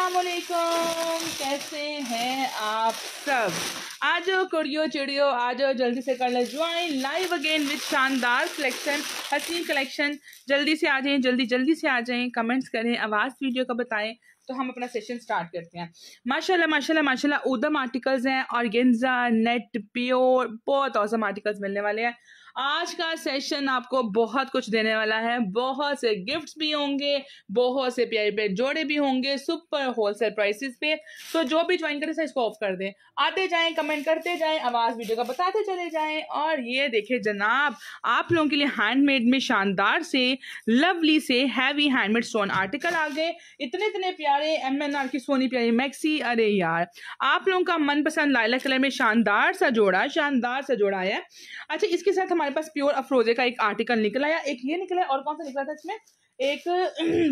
असलकुम कैसे हैं आप सब आ जाओ कुड़ियो चिड़ियो आ जाओ जल्दी से कर लो ज्वाइन लाइव अगेन विद शानदार कलेक्शन हसीन कलेक्शन जल्दी से आ जाएं जल्दी जल्दी से आ जाएं कमेंट्स करें आवाज़ वीडियो का बताएं तो हम अपना सेशन स्टार्ट करते हैं माशाल्लाह माशाल्लाह माशाल्लाह उदम आर्टिकल्स हैं और नेट प्योर बहुत औसम आर्टिकल्स मिलने वाले हैं आज का सेशन आपको बहुत कुछ देने वाला है बहुत से गिफ्ट्स भी होंगे बहुत से प्यारे प्यारे जोड़े भी होंगे सुपर होलसेल प्राइसेस पे तो जो भी ज्वाइन करते इसको ऑफ कर दें आते जाएं कमेंट करते जाएं आवाज़ वीडियो का बताते चले जाएं और ये देखे जनाब आप लोगों के लिए हैंडमेड में शानदार से लवली से हैवी हैंडमेड सोन आर्टिकल आ गए इतने इतने प्यारे एम एन आर की सोनी प्यारी मैक्सी अरे यार आप लोगों का मनपसंद लाइला कलर में शानदार सा जोड़ा शानदार सा जोड़ा है अच्छा इसके साथ हमारे हमारे पास प्योर अफ्रोजे का एक आर्टिकल निकला या एक ये निकला और कौन सा निकला था इसमें एक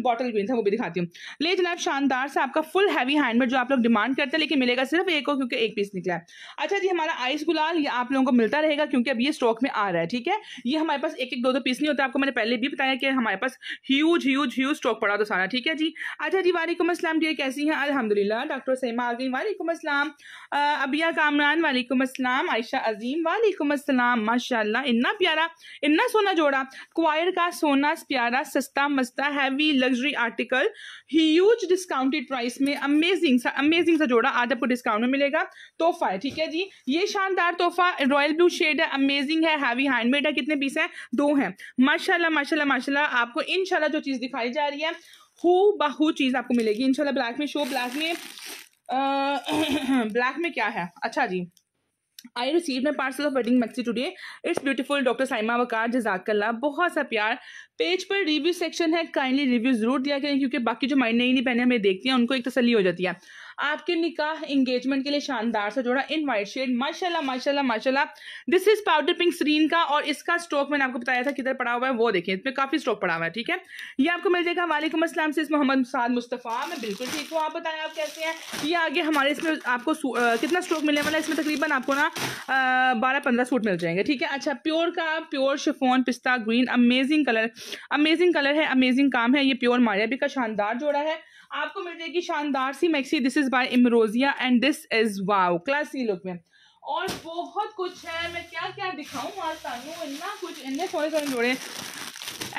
बॉटल ग्रीन था वो भी दिखाती हूँ ले जनाब शानदार सा आपका फुल हैवी हैंडमेड जो आप लोग डिमांड करते हैं लेकिन मिलेगा सिर्फ एक को क्योंकि एक पीस निकला है अच्छा जी हमारा आइस गुलाल ये आप लोगों को मिलता रहेगा क्योंकि अब ये स्टॉक में आ रहा है ठीक है ये हमारे पास एक एक दो दो पीस नहीं होता आपको मैंने पहले भी बताया कि हमारे पास ह्यूज ह्यूज ह्यूज स्टॉक पड़ा तो सारा ठीक है जी अच्छा जी वालेकुम असलम डियर कैसी हैं अलहमदिल्ला डॉक्टर सैमा आ गई वालेकुम असलम अबिया कामरान वालेकुम असलम आयशा अजीम वालेकुम असलम माशा इन्ना प्यारा इन्ना सोना जोड़ा क्वायर का सोना प्यारा सस्ता समझता heavy luxury article huge discounted price में अमेजिंग सा अमेजिंग सा जोड़ा आज आपको डिस्काउंट में मिलेगा तोहफा है ठीक है जी ये शानदार तोहफा रॉयल ब्लू शेड है अमेजिंग है हैवी हैंडमेड है कितने पीस है दो हैं माशाला माशाला माशाला आपको इनशाला जो चीज़ दिखाई जा रही है हु बाहू चीज़ आपको मिलेगी इनशाला ब्लैक में शो ब्लैक में आ, ब्लैक में क्या है अच्छा जी I receive my parcel of wedding maxi today it's beautiful doctor Saima Waqar जजाकल्ला बहुत सा प्यार पेज पर रिव्यू सेक्शन है काइंडली रिव्यू जरूर दिया करें क्योंकि बाकी जो माइंड नहीं, नहीं पहने हमें देखती हैं उनको एक तसली हो जाती है आपके निकाह इंगेजमेंट के लिए शानदार सा जोड़ा इन वाइट शेड माशाल्लाह माशाल्लाह माशाल्लाह this is powder pink screen का और इसका स्टॉक मैंने आपको बताया था किधर पड़ा हुआ है वो देखिए इसमें काफी स्टॉक पड़ा हुआ है ठीक है ये आपको मिल जाएगा वालेकुम असलम से मोहम्मद साद मुस्तफ़ा मैं बिल्कुल ठीक हूँ आप बताएं आप कैसे हैं ये आगे हमारे इसमें आपको कितना स्टॉक मिलने वाला है इसमें तकरीबन आपको ना बारह पंद्रह सूट मिल जाएंगे ठीक है अच्छा प्योर का pure chiffon pista green amazing colour amazing colour है अमेजिंग काम है ये प्योर मारिया भी का शानदार जोड़ा है आपको मिल जाएगी शानदार सी maxi this is by Imrozia and this is wow classy look में और बहुत कुछ है मैं क्या क्या दिखाऊँ आज सानू इन्ना कुछ इन जोड़े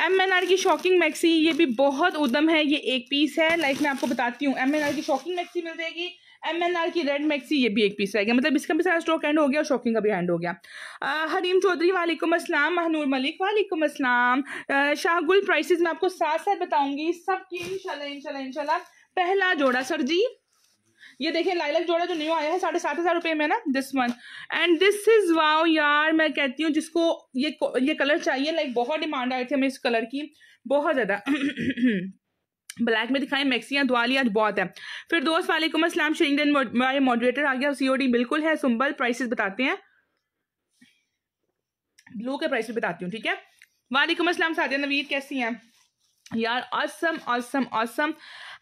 एम एन आर की शॉकिंग मैक्सी ये भी बहुत उदम है ये एक पीस है लाइक मैं आपको बताती हूँ एम एन आर की शॉकिंग मैक्सी मिल जाएगी एम एन आर की रेड मैक्सी ये भी एक पीस रह गया मतलब इसका भी सारा स्टॉक एंड हो गया और शॉकिंग का भी एंड हो गया आ, हरीम चौधरी वालेकुम असलम महनूर मलिक वालेकुम असलम शाहगुल प्राइसेस मैं आपको साथ साथ बताऊंगी सबकी इनशाला इनशाला इनशाला पहला जोड़ा सर जी ये देखें लाइलक जोड़ा जो न्यू आया है साढ़े सात हज़ार रुपये में ना this one and this is wow यार मैं कहती हूँ जिसको ये ये कलर चाहिए लाइक बहुत डिमांड आई थी हमें इस कलर की बहुत ज़्यादा ब्लैक में दिखाएं मैक्सी या दुआली आज बहुत है फिर दोस्त वालेकुम असलम शरीन मॉडरेटर आ गया सीओडी बिल्कुल है सुम्बल प्राइसेस बताते हैं ब्लू के प्राइस बताती हूँ ठीक है वालेकुम असलम सादिया नवीद कैसी हैं यार awesome awesome awesome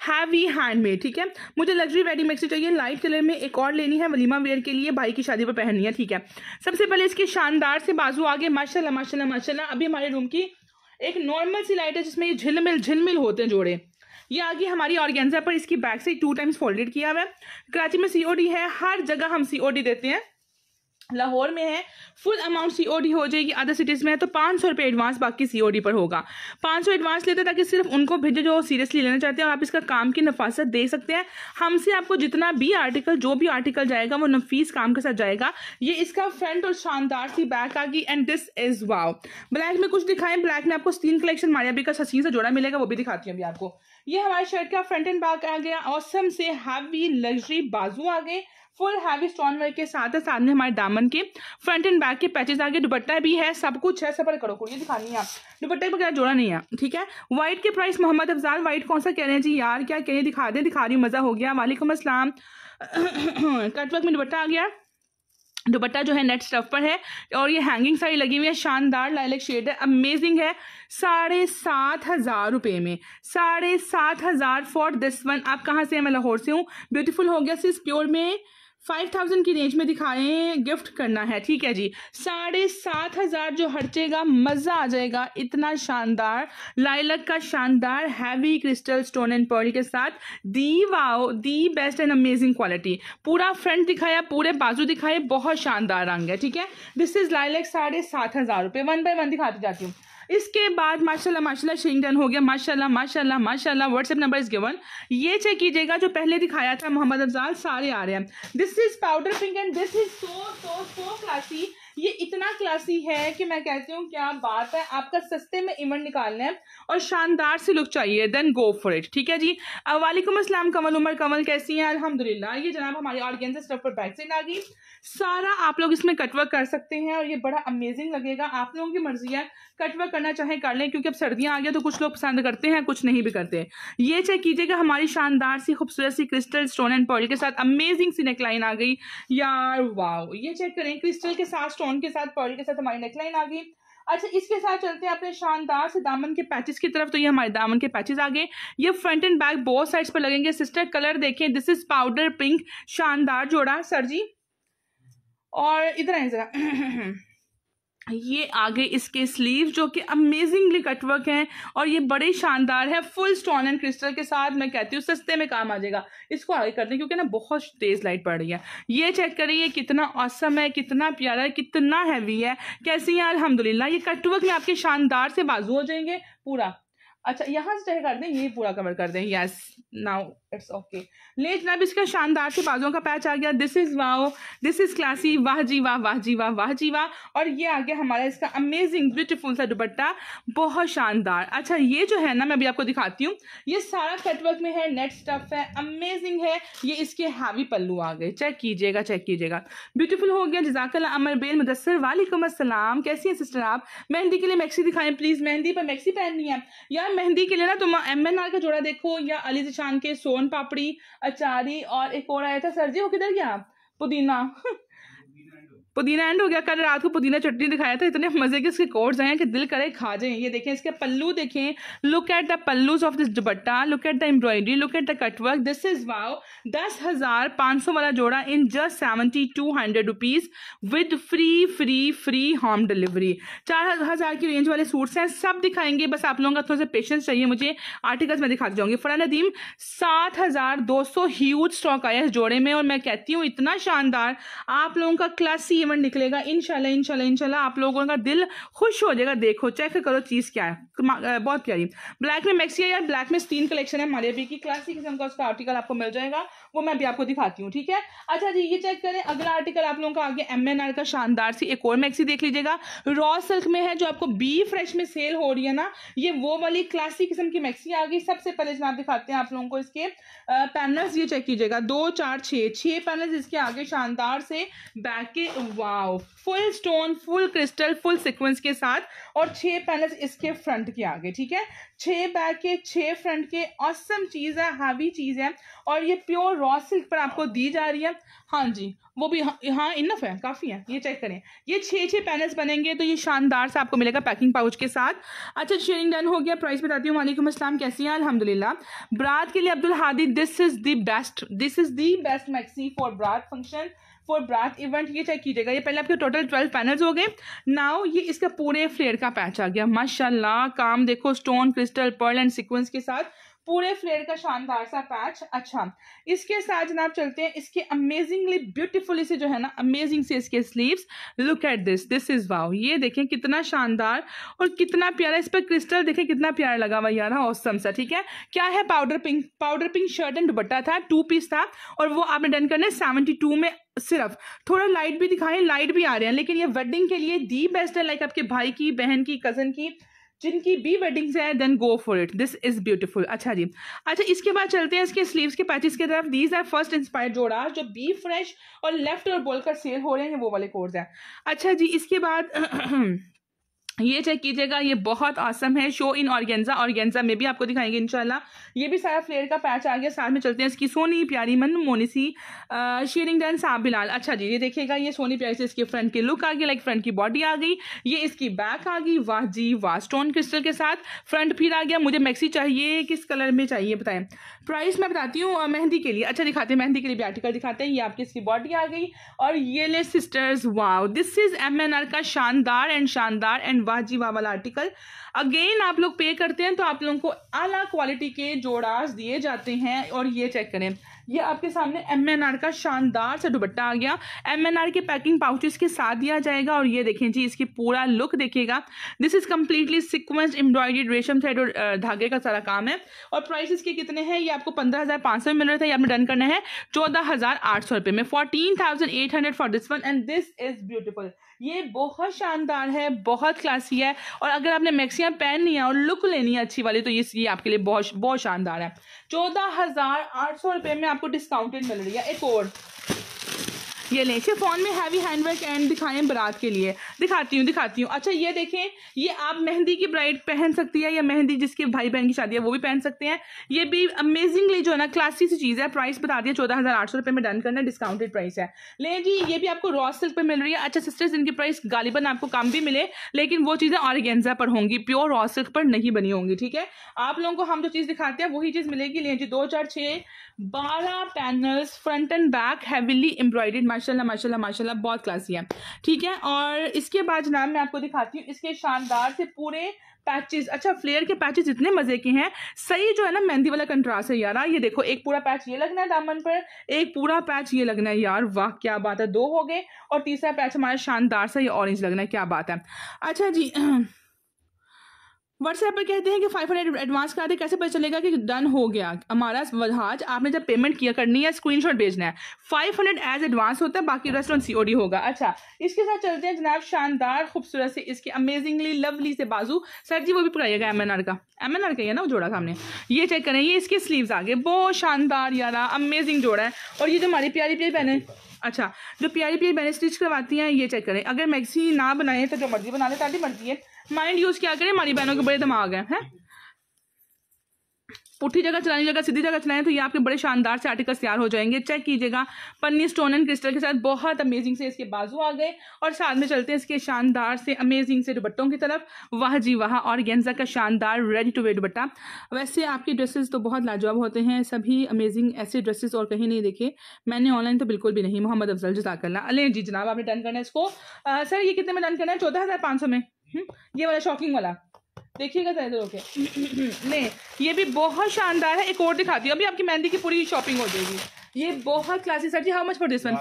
heavy handmade ठीक है मुझे लग्जरी वेडिंग मिक्सी चाहिए लाइट कलर में एक और लेनी है वलीमा वेयर के लिए भाई की शादी पर पहननी है ठीक है सबसे पहले इसके शानदार से बाजू आ गए माशाल्लाह माशाल्लाह माशाल्लाह अभी हमारे रूम की एक नॉर्मल सी लाइट है जिसमें ये झिलमिल झिलमिल होते हैं जोड़े ये आ गई हमारी ऑर्गेंजा पर इसकी बैक से टू टाइम्स फोल्डेड किया हुआ है कराची में सीओडी है हर जगह हम सीओडी देते हैं लाहौर में है फुल अमाउंट सीओडी हो जाएगी अदर सिटीज़ में है तो पाँच सौ रुपये एडवांस बाकी सीओडी पर होगा पाँच सौ एडवांस लेते हैं ताकि सिर्फ उनको भेजे जो सीरियसली लेना चाहते हैं और आप इसका काम की नफासत देख सकते हैं हमसे आपको जितना भी आर्टिकल जो भी आर्टिकल जाएगा वो नफीस काम के साथ जाएगा ये इसका फ्रंट और शानदार सी बैक आ गई and this is wow black में कुछ दिखाएं ब्लैक में आपको स्टीन कलेक्शन मारिया का सचिन से जोड़ा मिलेगा वो भी दिखाती हूँ अभी आपको ये हमारे शर्ट का फ्रंट एंड बैक आ गया औसम से हैवी लग्जरी बाजू आ गए फुल हैवी स्टोन वर्क के साथ है साथ में हमारे दामन के फ्रंट एंड बैक के पैचेज गए दुपट्टा भी है सब कुछ है सफर करो कुड़िए दिखानी है दुपट्टे वगैरह जोड़ा नहीं है ठीक है वाइट के प्राइस मोहम्मद अफजाल वाइट कौन सा कह रहे हैं जी यार क्या कह रहे दिखा दें दिखा रही हूँ मज़ा हो गया वालेकुम असलम कटवर्क में दुपट्टा आ गया दुपट्टा जो है नेट स्टफ पर है और ये हैंगिंग साड़ी लगी हुई है शानदार लाइलेक शेड है अमेजिंग है साढ़े सात हज़ार रुपये में साढ़े सात हज़ार फॉर दिस वन आप कहाँ से हैं मैं लाहौर से हूँ ब्यूटीफुल हो गया सिर्फ प्योर में फाइव थाउजेंड की रेंज में दिखाएँ गिफ्ट करना है ठीक है जी साढ़े सात हज़ार जो हर्चेगा मज़ा आ जाएगा इतना शानदार लाइलक का शानदार heavy crystal stone and pearl के साथ the wow the best and amazing quality पूरा फ्रंट दिखाया पूरे बाजू दिखाए बहुत शानदार रंग है ठीक है दिस इज़ लाइलक साढ़े सात हज़ार रुपये वन बाई वन दिखाती जाती हूँ इसके बाद माशाल्लाह माशाल्लाह शेयरिंग डन हो गया माशाल्लाह माशाल्लाह माशाल्लाह व्हाट्सएप नंबर इज गिवन ये चेक कीजिएगा जो पहले दिखाया था मोहम्मद अफजाल सारे आ रहे हैं this is powder pink and this is so so so classy ये इतना क्लासी है कि मैं कहती हूँ क्या बात है आपका सस्ते में इवेंट निकालना है और शानदार से लुक चाहिए देन गो फॉर इट ठीक है जी वालेकुम असलम कमल उमर कमल कैसी हैं अल्हम्दुलिल्लाह ये जनाब हमारी ऑडियंस पर बैठ से आ गई सारा आप लोग इसमें कटवर्क कर सकते हैं और ये बड़ा अमेजिंग लगेगा आप लोगों की मर्जी है कटवर्क करना चाहे कर लें क्योंकि अब सर्दियाँ आ गया तो कुछ लोग पसंद करते हैं कुछ नहीं भी करते ये चेक कीजिएगा हमारी शानदार सी खूबसूरत सी क्रिस्टल स्टोन एंड पॉल के साथ अमेजिंग सी नेकलाइन आ गई यार वाह ये चेक करें क्रिस्टल के साथ स्टोन के साथ पॉल के साथ हमारी नेकलाइन आ गई अच्छा इसके साथ चलते हैं अपने शानदार से दामन के पैचेस की तरफ तो ये हमारे दामन के पैचेस आ गए ये फ्रंट एंड बैक बहुत साइड्स पर लगेंगे सिस्टर कलर देखें दिस इज पाउडर पिंक शानदार जोड़ा सर जी और इधर आए जरा ये आगे इसके स्लीव जो कि अमेजिंगली कटवर्क हैं और ये बड़े शानदार है फुल स्टोन एंड क्रिस्टल के साथ मैं कहती हूँ सस्ते में काम आ जाएगा इसको आगे कर दें क्योंकि ना बहुत तेज़ लाइट पड़ रही है ये चेक ये कितना औसम है कितना प्यारा है कितना हैवी है कैसी है अलहमदिल्ला ये कटवर्क में आपके शानदार से बाजू हो जाएंगे पूरा अच्छा यहाँ से चेक कर दें ये पूरा कवर कर दें यस नाउ इट्स ओके ले जनाब इसका शानदार से बाजों का पैच आ गया this is wow this is classy वाह जी वाह वाह जी वाह वाह जी वाह और ये आ गया हमारा इसका अमेजिंग ब्यूटीफुल सा दुपट्टा बहुत शानदार अच्छा ये जो है ना मैं अभी आपको दिखाती हूँ ये सारा कटवर्क में है नेट स्टफ है अमेजिंग है ये इसके हावी पल्लू आ गए चेक कीजिएगा चेक कीजिएगा ब्यूटीफुल हो गया जजाकला अमर बेल मुदसर वालेकुम असलम कैसी हैं सिस्टर आप मेहंदी के लिए मैक्सी दिखाएं प्लीज़ मेहंदी पर मैक्सी पहननी है या मेहंदी के लिए ना तुम एम का जोड़ा देखो या अली जिशान के सोल सोन पापड़ी अचारी और एक और आया था सर जी वो किधर गया पुदीना पुदीना एंड हो गया कल रात को पुदीना चटनी दिखाया था इतने मजे के इसके कोर्स आए हैं कि दिल करे खा जाए ये देखें इसके पल्लू देखें look at the pallus of this dupatta look at the embroidery look at the cutwork this is wow दस हजार पाँच सौ वाला जोड़ा in just seventy two hundred rupees with free free free home delivery चार हजार की रेंज वाले सूट्स हैं सब दिखाएंगे बस आप लोगों का थोड़ा सा पेशेंस चाहिए मुझे आर्टिकल्स में दिखा जाऊंगी फरहान नदीम सात हजार दो सौ ह्यूज स्टॉक आया इस जोड़े में और मैं कहती हूँ इतना शानदार आप लोगों का क्लासी जीवन निकलेगा इनशाला इनशाला इनशाला आप लोगों का दिल खुश हो जाएगा देखो चेक करो चीज़ क्या है बहुत प्यारी ब्लैक में मैक्सी है यार ब्लैक में तीन कलेक्शन है हमारे अभी की क्लासिक किस्म का उसका आर्टिकल आपको मिल जाएगा वो मैं अभी आपको दिखाती हूँ ठीक है अच्छा जी ये चेक करें अगला आर्टिकल आप लोगों का आगे एम एन आर का शानदार सी एक और मैक्सी देख लीजिएगा रॉ सिल्क में है जो आपको बी फ्रेश में सेल हो रही है ना ये वो वाली क्लासिक किस्म की मैक्सी आ गई सबसे पहले जनाब दिखाते हैं आप लोगों को इसके पैनल्स ये चेक कीजिएगा दो चार छः छः पैनल्स इसके आगे शानदार से बैक के wow full stone full crystal full sequence के साथ और छह पैनल्स इसके फ्रंट के आगे ठीक है छह बैक के छह फ्रंट के ऑसम चीज़ है हावी चीज़ है और ये प्योर रॉ सिल्क पर आपको दी जा रही है हाँ जी वो भी हाँ, हाँ इनफ है काफ़ी है ये चेक करें ये छह छह पैनल्स बनेंगे तो ये शानदार से आपको मिलेगा पैकिंग पाउच के साथ अच्छा शेयरिंग डन हो गया प्राइस बताती हूँ वालेकुम असलम कैसी है अलहमदिल्ला ब्रात के लिए Abdul Hadi this is the best this is the best maxi for baraat function for baraat event ये चेक कीजिएगा ये पहले आपके टोटल ट्वेल्व पैनल्स हो गए नाउ ये इसका पूरे फ्लेयर का पैच आ गया माशाल्लाह काम देखो stone crystal pearl and sequence के साथ पूरे फ्लेयर का शानदार सा पैच अच्छा इसके साथ जनाब चलते हैं इसके अमेजिंगली ब्यूटिफुल से जो है ना अमेजिंग से इसके sleeves look at this this is wow ये देखें कितना शानदार और कितना प्यारा इस पर क्रिस्टल देखें कितना प्यारा लगा हुआ यार औसम हाँ, सा ठीक है क्या है powder pink powder pink shirt and dupatta था टू पीस था और वो आपने डन करना है सेवेंटी में सिर्फ थोड़ा लाइट भी दिखाएं लाइट भी आ रहे हैं लेकिन ये वेडिंग के लिए दी बेस्ट है लाइक आपके भाई की बहन की कज़न की जिनकी बी वेडिंग्स है then go for it this is beautiful अच्छा जी अच्छा इसके बाद चलते हैं इसके स्लीव्स के पैचेस की तरफ दीज आर फर्स्ट इंस्पायर जोड़ा जो बी फ्रेश और लेफ्ट और बोल सेल हो रहे हैं वो वाले कोर्स है अच्छा जी इसके बाद ये चेक कीजिएगा ये बहुत आसम है शो इन ऑर्गेंजा ऑर्गेंजा में भी आपको दिखाएंगे इंशाल्लाह ये भी सारा फ्लेयर का पैच आ गया साथ में चलते हैं इसकी सोनी प्यारी मन मोनिसी शेरिंग डन साहब बिलाल अच्छा जी ये देखिएगा ये सोनी प्यारी से इसके फ्रंट की लुक आ गई लाइक फ्रंट की बॉडी आ गई ये इसकी बैक आ गई वाह जी वाह स्टोन क्रिस्टल के साथ फ्रंट फिर आ गया मुझे मैक्सी चाहिए किस कलर में चाहिए बताएं प्राइस मैं बताती हूँ मेहंदी के लिए अच्छा दिखाते हैं मेहंदी के लिए भी आर्टिकल दिखाते हैं ये आपकी इसकी बॉडी आ गई और ये ले सिस्टर्स वाह दिस इज एम का शानदार एंड शानदार एंड विवाजी वाला आर्टिकल अगेन आप लोग पे करते हैं तो आप लोगों को आला क्वालिटी के जोड़ास दिए जाते हैं और ये चेक करें ये आपके सामने एमएनआर का शानदार सा दुबट्टा आ गया एमएनआर के पैकिंग पाउचेस के साथ दिया जाएगा और ये देखें जी इसकी पूरा लुक देखिएगा this is completely sequence embroidered रेशम थ्रेड और धागे का सारा काम है और प्राइस इसके कितने हैं ये आपको पंद्रह हज़ार पाँच सौ में मिल रहा था ये आपने डन करना है चौदह हज़ार आठ सौ रुपये में fourteen thousand eight hundred for this one and this is beautiful ये बहुत शानदार है बहुत क्लासी है और अगर आपने मैक्सियाँ पहननी है और लुक लेनी है अच्छी वाली तो ये ये आपके लिए बहुत बहुत शानदार है चौदह हज़ार आठ सौ रुपये में आपको डिस्काउंटेड मिल रही है एक और ये लें सिर्फ फ़ोन में हैवी हैंडवर्क एंड दिखाएं बारात के लिए दिखाती हूँ दिखाती हूँ अच्छा ये देखें ये आप मेहंदी की ब्राइड पहन सकती है या मेहंदी जिसके भाई बहन की शादी है वो भी पहन सकते हैं ये भी अमेजिंगली जो है ना क्लासी सी चीज़ है प्राइस बता दिया चौदह हज़ार आठ सौ रुपये में डन करना डिस्काउंटेड प्राइस है लें जी ये भी आपको रॉ सिल्क पर मिल रही है अच्छा सिस्टर्स इनकी प्राइस गालिबन आपको कम भी मिले लेकिन वो चीज़ें ऑरिगेंजा पर होंगी प्योर रॉ सिल्क पर नहीं बनी होंगी ठीक है आप लोगों को हम जो चीज़ दिखाते हैं वही चीज़ मिलेगी लें जी दो चार छः बारह panels front and back heavily embroidered माशाल्लाह माशाल्लाह माशाल्लाह बहुत क्लासी है ठीक है और इसके बाद जनाब मैं आपको दिखाती हूँ इसके शानदार से पूरे पैचेस अच्छा फ्लेयर के पैचेस इतने मज़े के हैं सही जो है ना मेहंदी वाला कंट्रास्ट है यार ये देखो एक पूरा पैच ये लगना है दामन पर एक पूरा पैच ये लगना है यार वाह क्या बात है दो हो गए और तीसरा पैच हमारा शानदार सा ये ऑरेंज लगना है क्या बात है अच्छा जी व्हाट्सएप पर कहते हैं कि फाइव हंड्रेड एडवांस करा दे कैसे पता चलेगा कि डन हो गया हमारा वजहाज आपने जब पेमेंट किया करनी है स्क्रीनशॉट भेजना है फाइव हंड्रेड एज एडवांस होता है बाकी रेस्टोरेंट ऑन सीओडी होगा अच्छा इसके साथ चलते हैं जनाब शानदार खूबसूरत से इसके अमेजिंगली लवली से बाजू सर जी वो भी पढ़ाइएगा एम एन आर का एम एन आर का ही है ना वो जोड़ा सामने ये चेक करें ये इसके स्लीव्स आगे बहुत शानदार यारा अमेजिंग जोड़ा है और ये जो हमारी प्यारी प्यारी पहने अच्छा जो प्यारी प्यारी बहनें स्टिच करवाती हैं ये चेक करें अगर मैक्सी ना बनाए तो जो मर्जी बना ले ताली मर्जी है माइंड यूज़ क्या करें हमारी बहनों के बड़े दिमाग हैं है? पुठी जगह चलानी जगह सीधी जगह चलाएं तो ये आपके बड़े शानदार से आर्टिकल्स तैयार हो जाएंगे चेक कीजिएगा पन्नी स्टोन एंड क्रिस्टल के साथ बहुत अमेजिंग से इसके बाजू आ गए और साथ में चलते हैं इसके शानदार से अमेजिंग से दुबट्टों की तरफ वाह जी वाह और गेंजा का शानदार रेडी टू वे दुबट्टा वैसे आपकी ड्रेसेस तो बहुत लाजवाब होते हैं सभी अमेजिंग ऐसे ड्रेसेस और कहीं नहीं देखे मैंने ऑनलाइन तो बिल्कुल भी नहीं मोहम्मद अफजल करना अले जी जनाब आपने डन करना है इसको सर ये कितने में डन करना है चौदह हज़ार पाँच सौ में हम्म, ये वाला शॉकिंग वाला देखिएगा जहर ओके नहीं ये भी बहुत शानदार है एक और दिखाती हूँ अभी आपकी मेहंदी की पूरी शॉपिंग हो जाएगी ये बहुत क्लासेस सर जी how much for this one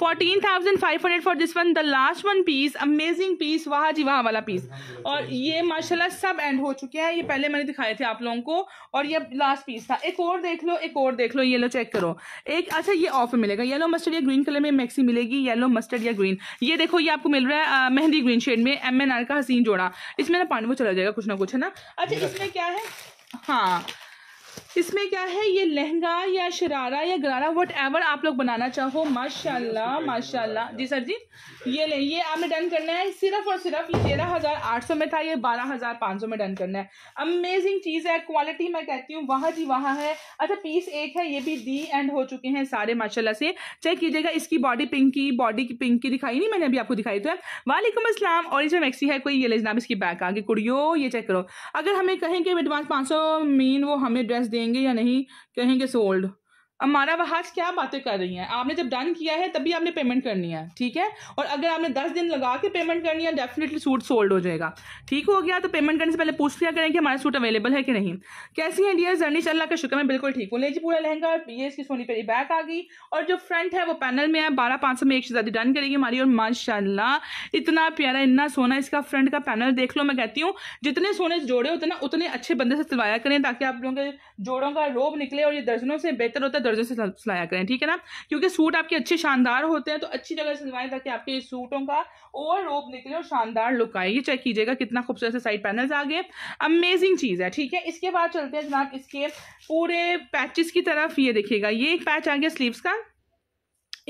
fourteen thousand five hundred for this one the last one piece amazing piece वाह जी वहाँ वाला पीस और हाँ ये हाँ माशाल्लाह सब एंड हो चुके हैं ये पहले मैंने दिखाए थे आप लोगों को और ये लास्ट पीस था एक और देख लो एक और देख लो येलो चेक करो एक अच्छा ये ऑफर मिलेगा येलो मस्टर्ड या ग्रीन कलर में मैक्सी मिलेगी येलो मस्टर्ड या ग्रीन ये देखो ये आपको मिल रहा है मेहंदी ग्रीन शेड में एम एन आर का हसीन जोड़ा इसमें ना पानी वो चला जाएगा कुछ ना कुछ है ना अच्छा इसमें क्या है हाँ इसमें क्या है ये लहंगा या शरारा या गरारा वट एवर आप लोग बनाना चाहो माशाल्लाह माशाल्लाह जी सर जी ये ले ये आपने डन करना है सिर्फ और सिर्फ ये तेरह हज़ार आठ सौ में था ये बारह हज़ार पाँच सौ में डन करना है अमेजिंग चीज़ है क्वालिटी मैं कहती हूँ वहाँ जी वहाँ है अच्छा पीस एक है ये भी दी एंड हो चुके हैं सारे माशाला से चेक कीजिएगा इसकी बॉडी पिंक की बॉडी की पिंक की दिखाई नहीं मैंने अभी आपको दिखाई तो है वालेकुम असलम और इसमें मैक्सी है कोई ये ले जनाब इसकी बैक आगे कुड़ियो ये चेक करो अगर हमें कहें कि एडवांस पाँच सौ मीन वो हमें ड्रेस दे देंगे या नहीं कहेंगे सोल्ड अब वहाज क्या बातें कर रही हैं आपने जब डन किया है तभी आपने पेमेंट करनी है ठीक है और अगर आपने दस दिन लगा के पेमेंट करनी है डेफिनेटली सूट सोल्ड हो जाएगा ठीक हो गया तो पेमेंट करने से पहले पूछ लिया करें कि हमारा सूट अवेलेबल है कि नहीं कैसी है डियर जर्निश अल्लाह का शुक्र मैं बिल्कुल ठीक हूँ जी पूरा लहंगा ये इसकी सोनी पेरी बैक आ गई और जो फ्रंट है वो पैनल में है बारह पाँच सौ में एक ज़्यादा डन करेगी हमारी और माशाला इतना प्यारा इतना सोना इसका फ्रंट का पैनल देख लो मैं कहती हूँ जितने सोने जोड़े होते ना उतने अच्छे बंदे से सिलवाया करें ताकि आप लोगों के जोड़ों का रोब निकले और ये दर्जनों से बेहतर होता है दर्जे से सिलाया करें ठीक है ना क्योंकि सूट आपके अच्छे शानदार होते हैं तो अच्छी जगह सिलवाएं ताकि आपके सूटों का और रोब निकले और शानदार लुक आए ये चेक कीजिएगा कितना खूबसूरत से साइड पैनल्स आ गए अमेजिंग चीज़ है ठीक है इसके बाद चलते हैं जनाब इसके पूरे पैचेस की तरफ ये देखिएगा ये एक पैच आ गया स्लीवस का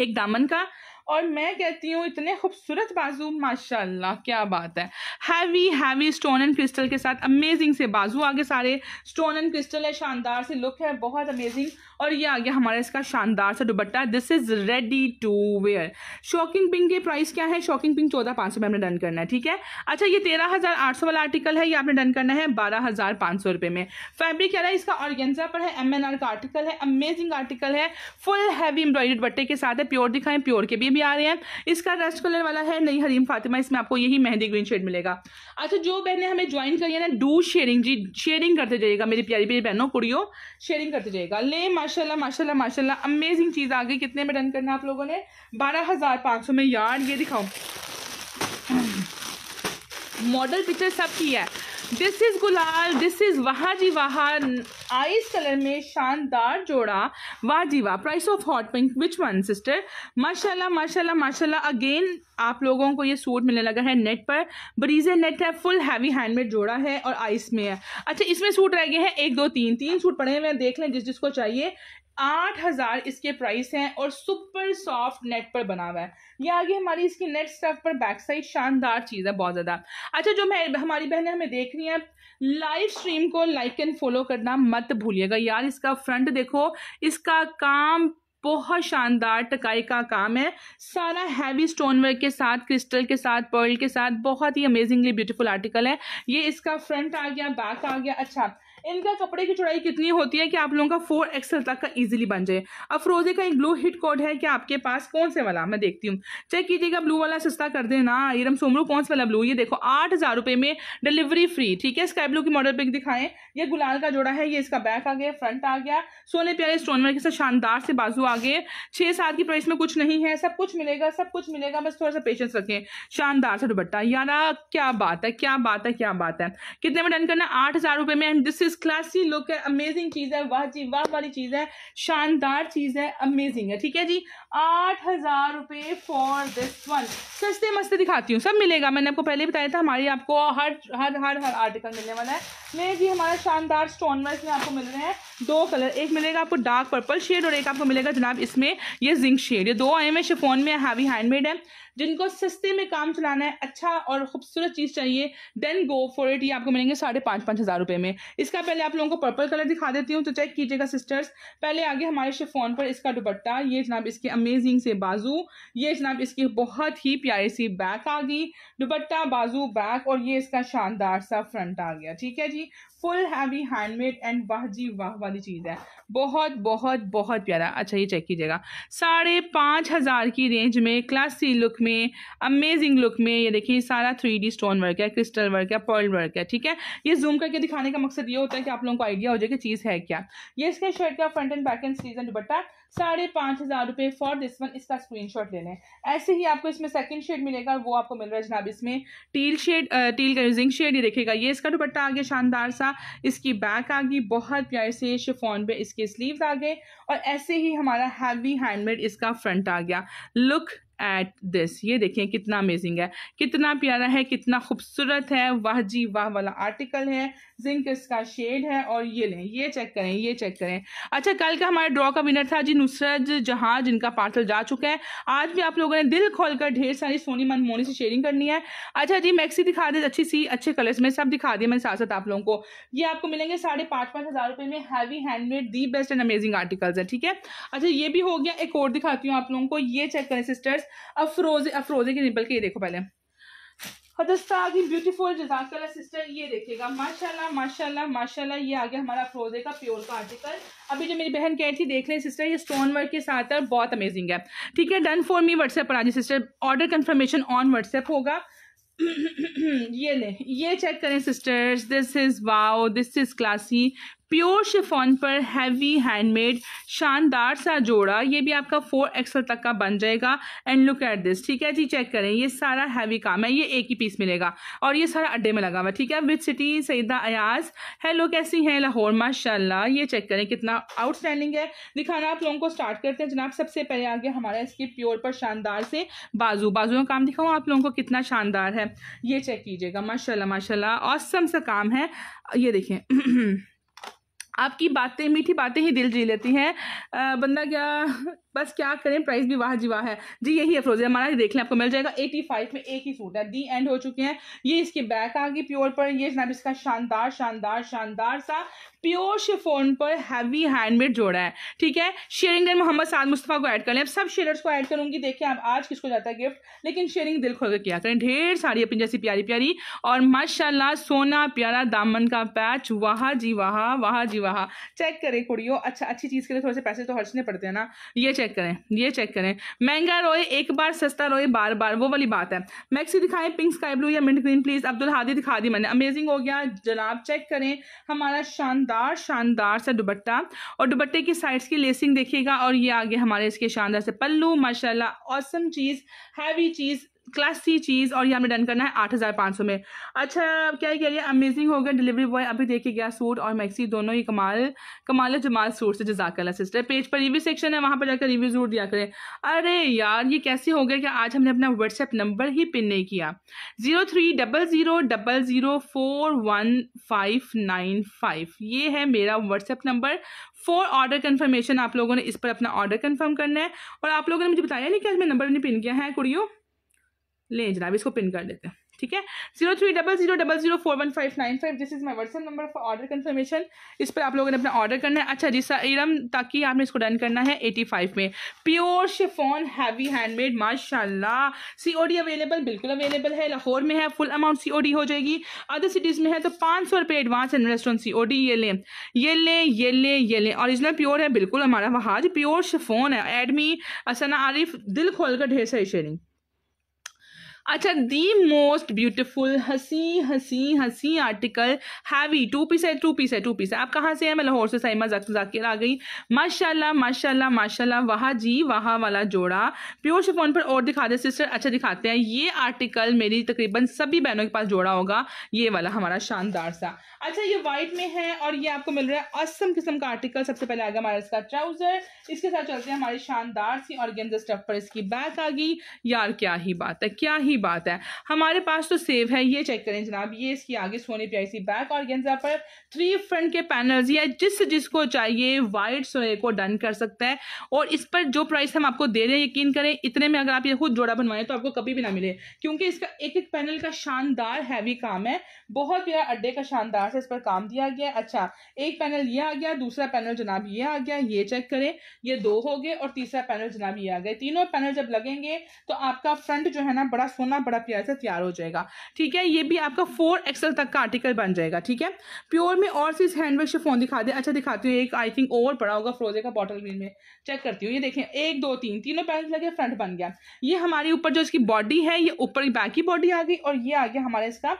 एक दामन का और मैं कहती हूँ इतने खूबसूरत बाजू माशाल्लाह क्या बात है heavy heavy stone and crystal के साथ अमेजिंग से बाजू आगे सारे स्टोन एंड क्रिस्टल है शानदार से लुक है बहुत अमेजिंग और ये आ गया हमारा इसका शानदार सा dupatta this is ready to wear shocking pink के प्राइस क्या है शॉकिंग पिंक चौदह पाँच सौ में हमने डन करना है ठीक है अच्छा ये तेरह हज़ार आठ सौ वाला आर्टिकल है ये आपने डन करना है बारह हज़ार पाँच सौ रुपये में फैब्रिक क्या है इसका ऑर्गेंजा पर है एम एन आर का आर्टिकल है अमेजिंग आर्टिकल है फुल हैवी एम्ब्रॉयडरी दुबट्टे के साथ है प्योर दिखाएं प्योर के भी, भी आ रहे हैं इसका रेस्ट कलर वाला है नई हरीम फातिमा इसमें आपको यही मेहंदी ग्रीन शेड मिलेगा अच्छा जो बहने हमें ज्वाइन करिए ना डू शेयरिंग जी शेयरिंग करते जाइएगा मेरी प्यारी प्यारी बहनों कुड़ियों शेयरिंग करते जाइएगा ले माशाल्लाह माशाल्लाह माशाल्लाह अमेजिंग चीज़ आ गई कितने में डन करना आप लोगों ने बारह हज़ार पाँच सौ में यार ये दिखाऊ मॉडल पिक्चर सब की है दिस इज़ गुलाल दिस इज़ वाह जी वाह आइस कलर में शानदार जोड़ा वाह जी वाह price of hot pink which one sister माशाल्लाह माशाल्लाह माशाल्लाह अगेन आप लोगों को ये सूट मिलने लगा है नेट पर ब्रीजे नेट है फुल हैवी हैंडमेड जोड़ा है और आइस में है अच्छा इसमें सूट रह गए हैं एक दो तीन तीन सूट पड़े हुए हैं देख लें जिस जिसको चाहिए आठ हज़ार इसके प्राइस हैं और सुपर सॉफ्ट नेट पर बना हुआ है ये आगे हमारी इसकी नेट स्टफ पर बैक साइड शानदार चीज़ है बहुत ज़्यादा अच्छा जो मैं हमारी बहनें हमें देख रही हैं लाइव स्ट्रीम को लाइक एंड फॉलो करना मत भूलिएगा यार इसका फ्रंट देखो इसका काम बहुत शानदार टकाई का काम है सारा हैवी स्टोन वर्क के साथ क्रिस्टल के साथ पर्ल के साथ बहुत ही अमेजिंगली ब्यूटीफुल आर्टिकल है ये इसका फ्रंट आ गया बैक आ गया अच्छा इनका कपड़े की चौड़ाई कितनी होती है कि आप लोगों का फोर एक्सल तक का इजीली बन जाए अब फ्रोजे का एक ब्लू हिट कोड है कि आपके पास कौन से वाला मैं देखती हूँ चेक कीजिएगा ब्लू वाला सस्ता कर देना इरम सोमरू कौन सा वाला ब्लू ये देखो आठ हज़ार रुपये में डिलीवरी फ्री ठीक है स्काई ब्लू की मॉडल पिक दिखाएं ये गुलाल का जोड़ा है ये इसका बैक आ गया फ्रंट आ गया सोने प्यारे स्टोनवर के साथ शानदार से बाजू आ गए छः सात की प्राइस में कुछ नहीं है सब कुछ मिलेगा सब कुछ मिलेगा बस थोड़ा सा पेशेंस रखें शानदार सा दुबट्टा यारा क्या बात है क्या बात है क्या बात है कितने में डन करना आठ हज़ार रुपए में and this is classy look है अमेजिंग चीज़ है वाह जी वाह वाली चीज़ है शानदार चीज़ है अमेजिंग है ठीक है जी आठ हज़ार रुपये फॉर दिस वन सस्ते मस्ते दिखाती हूँ सब मिलेगा मैंने आपको पहले बताया था हमारी आपको हर हर हर हर आर्टिकल मिलने वाला है मेरे जी हमारा शानदार स्टोन में आपको मिल रहे हैं दो कलर एक मिलेगा आपको डार्क पर्पल शेड और एक आपको मिलेगा जनाब इसमें ये जिंक शेड ये दो आए हैं शिफोन में हैवी हैंडमेड है जिनको सस्ते में काम चलाना है अच्छा और खूबसूरत चीज़ चाहिए देन गो फॉर इट ये आपको मिलेंगे साढ़े पाँच पाँच हज़ार रुपये में इसका पहले आप लोगों को पर्पल कलर दिखा देती हूँ तो चेक कीजिएगा सिस्टर्स पहले आगे हमारे शिफोन पर इसका दुपट्टा ये जनाब इसके अमेजिंग से बाजू ये जनाब इसकी बहुत ही प्यारी सी बैक आ गई दुपट्टा बाजू बैक और ये इसका शानदार सा फ्रंट आ गया ठीक है जी फुल हैवी हैंडमेड एंड वाह जी वाह वाली चीज़ है बहुत बहुत बहुत प्यारा अच्छा ये चेक कीजिएगा साढ़े पाँच हज़ार की रेंज में क्लासी लुक में अमेजिंग लुक में ये देखिए सारा थ्री डी स्टोन वर्क है क्रिस्टल वर्क है पर्ल वर्क है ठीक है ये जूम करके दिखाने का मकसद ये होता है कि आप लोगों को आइडिया हो जाए कि चीज़ है क्या ये इसके शर्ट का front and back and season दुपट्टा साढ़े पाँच हज़ार रुपए फॉर दिस वन इसका स्क्रीनशॉट ले लें ऐसे ही आपको इसमें सेकंड शेड मिलेगा वो आपको मिल रहा है जनाब इसमें टील शेड टील का यूजिंग शेड ये देखेगा ये इसका दुपट्टा आ गया शानदार सा इसकी बैक आ गई बहुत प्यारे से शिफोन पे इसके स्लीव आ गए और ऐसे ही हमारा हैवी हैंडमेड इसका फ्रंट आ गया लुक एट दिस ये देखें कितना अमेजिंग है कितना प्यारा है कितना खूबसूरत है वाह जी वाह वाला आर्टिकल है जिंक इसका शेड है और ये लें ये चेक करें ये चेक करें अच्छा कल का हमारा ड्रॉ का विनर था जी नुसरत जहां जिनका पार्सल जा चुका है आज भी आप लोगों ने दिल खोल कर ढेर सारी सोनी मनमोनी से शेयरिंग करनी है अच्छा जी मैक्सी दिखा दे अच्छी सी अच्छे कलर्स में सब दिखा दिया मैंने साथ साथ आप लोगों को ये आपको मिलेंगे साढ़े पाँच पाँच हज़ार रुपये में heavy handmade the best and amazing articles है ठीक है अच्छा ये भी हो गया एक और दिखाती हूँ आप लोगों को ये चेक करें सिस्टर्स अफ्रोजे अफ्रोजे के निपल के ये देखो पहले और आगे ब्यूटीफुल जजाकला सिस्टर ये देखिएगा माशाल्लाह माशाल्लाह माशाल्लाह ये आ गया हमारा फ्रोजे का प्योर का आर्टिकल अभी जो मेरी बहन कह रही थी देख रहे सिस्टर ये स्टोन वर्क के साथ है बहुत अमेजिंग है ठीक है डन फॉर मी व्हाट्सएप पर आज sister order confirmation on WhatsApp होगा ये ले ये चेक करें sisters this is wow this is classy pure chiffon पर हैवी हैंडमेड शानदार सा जोड़ा ये भी आपका फोर एक्सल तक का बन जाएगा एंड लुक एट दिस ठीक है जी चेक करें ये सारा हैवी काम है ये एक ही पीस मिलेगा और ये सारा अड्डे में लगा हुआ ठीक है with city Saida Ayaz hello कैसी हैं लाहौर माशाल्लाह ये चेक करें कितना आउटस्टैंडिंग है दिखाना आप लोगों को स्टार्ट करते हैं जनाब सबसे पहले आगे हमारा इसके प्योर पर शानदार से बाजू बाजू का काम दिखाऊँ आप लोगों को कितना शानदार है ये चेक कीजिएगा माशा माशा औसम सा काम है ये देखें आपकी बातें मीठी बातें ही दिल जी लेती हैं बंदा क्या बस क्या करें प्राइस भी वाह जी वाह है जी यही है फ्रोजन हमारा देख लें आपको मिल जाएगा एटी फाइव में एक ही सूट है दी एंड हो चुके हैं ये इसकी बैक आ गई प्योर पर ये जनाब इसका शानदार शानदार शानदार सा प्योर शिफोन पर हैवी हैंडमेड जोड़ा है ठीक है शेयरिंग एंड मोहम्मद साद मुस्तफ़ा को ऐड कर लें अब सब शेयर को ऐड करूंगी देखिए आप आज किसको जाता है गिफ्ट लेकिन शेयरिंग दिल खोल कर किया करें ढेर सारी अपनी जैसी प्यारी प्यारी और माशाल्लाह सोना प्यारा दामन का पैच वाह जी वाह वाह जी वाह चेक करें कुड़ियों अच्छा अच्छी चीज़ के लिए थोड़े से पैसे तो खर्चने पड़ते हैं ना ये चेक चेक करें ये चेक करें महंगा रोए एक बार सस्ता रोए बार बार वो वाली बात है मैक्सी दिखाएं पिंक स्काई ब्लू या mint green please Abdul Hadi दिखा दी मैंने अमेजिंग हो गया जनाब चेक करें हमारा शानदार शानदार सा दुबट्टा और दुबट्टे की साइड्स की लेसिंग देखिएगा और ये आगे हमारे इसके शानदार से पल्लू माशाला औसम चीज़ हैवी चीज़ क्लास सी चीज़ और ये हमें डन करना है आठ हज़ार पाँच सौ में अच्छा क्या कह रही है अमेजिंग हो गया डिलीवरी बॉय अभी देखे गया सूट और मैक्सी दोनों ही कमाल कमाल जमाल सूट से जजाकला सिस्टर पेज पर रिव्यू सेक्शन है वहाँ पर जाकर रिव्यू जरूर दिया करें अरे यार ये कैसे हो गया कि आज हमने अपना व्हाट्सएप नंबर ही पिन नहीं किया zero three double zero double zero four one five nine five ये है मेरा WhatsApp number for order confirmation आप लोगों ने इस पर अपना ऑर्डर कन्फर्म करना है और आप लोगों ने मुझे बताया नहीं कि आज मैं नंबर नहीं पिन किया है कुड़ियों ले जनाब इसको पिन कर देते हैं ठीक है zero three double zero double zero four one five nine five this is my WhatsApp number for order confirmation इस पर आप लोगों ने अपना ऑर्डर करना है अच्छा रिसा इरम ताकि आपने इसको डन करना है एटी फाइव में प्योर शिफोन हैवी हैंडमेड माशाल्लाह डी अवेलेबल बिल्कुल अवेलेबल है लाहौर में है full amount C O D हो जाएगी अदर सिटीज़ में है तो पाँच सौ रुपये एडवांस इन्वेस्ट ऑन डी ये लें ये लें ये लें ये लें ऑरिजिनल प्योर है बिल्कुल हमारा वहाज प्योर शिफोन है एडमी असना आरिफ दिल खोल कर ढेर सारी शेयरिंग अच्छा दी मोस्ट ब्यूटिफुल हंसी हंसी हंसी आर्टिकल हैवी टू पीस है टू पीस है टू पीस है आप कहाँ से हैं मैं लाहौर से साइमा जाकिर आ गई माशाल्लाह माशाल्लाह माशाल्लाह वाह जी वाह वाला जोड़ा प्योर शिफोन पर और दिखा दे सिस्टर अच्छा दिखाते हैं ये आर्टिकल मेरी तकरीबन सभी बहनों के पास जोड़ा होगा ये वाला हमारा शानदार सा अच्छा ये वाइट में है और ये आपको मिल रहा है असम किस्म का आर्टिकल सबसे पहले आएगा हमारा इसका ट्राउजर इसके साथ चलते हैं हमारी शानदार सी और गेंद स्टफ पर इसकी बैक आ गई यार क्या ही बात है क्या ही की बात है हमारे पास तो सेव है ये चेक करें जनाब ये इसकी आगे सोने पे सी बैक और गेंजा पर थ्री फ्रंट के पैनल्स या जिस जिसको चाहिए वाइट सोने को डन कर सकता है और इस पर जो प्राइस हम आपको दे रहे हैं यकीन करें इतने में अगर आप ये खुद जोड़ा बनवाएं तो आपको कभी भी ना मिले क्योंकि इसका एक एक पैनल का शानदार हैवी काम है बहुत ही अड्डे का शानदार से इस पर काम दिया गया अच्छा एक पैनल ये आ गया दूसरा पैनल जनाब ये आ गया ये चेक करें ये दो हो गए और तीसरा पैनल जनाब ये आ गए तीनों पैनल जब लगेंगे तो आपका फ्रंट जो है ना बड़ा सोना होना बड़ा प्यार से तैयार हो जाएगा ठीक है ये भी आपका फोर एक्सल तक का आर्टिकल बन जाएगा ठीक है प्योर में और चीज हैंडवर्क शिफोन दिखा दे अच्छा दिखाती हूँ एक आई थिंक ओवर पड़ा होगा फ्रोजे का बॉटल ग्रीन में चेक करती हूँ ये देखें एक दो तीन तीनों पैंट लगे फ्रंट बन गया ये हमारे ऊपर जो इसकी बॉडी है ये ऊपर बैक की बॉडी आ गई और ये आ गया हमारे इसका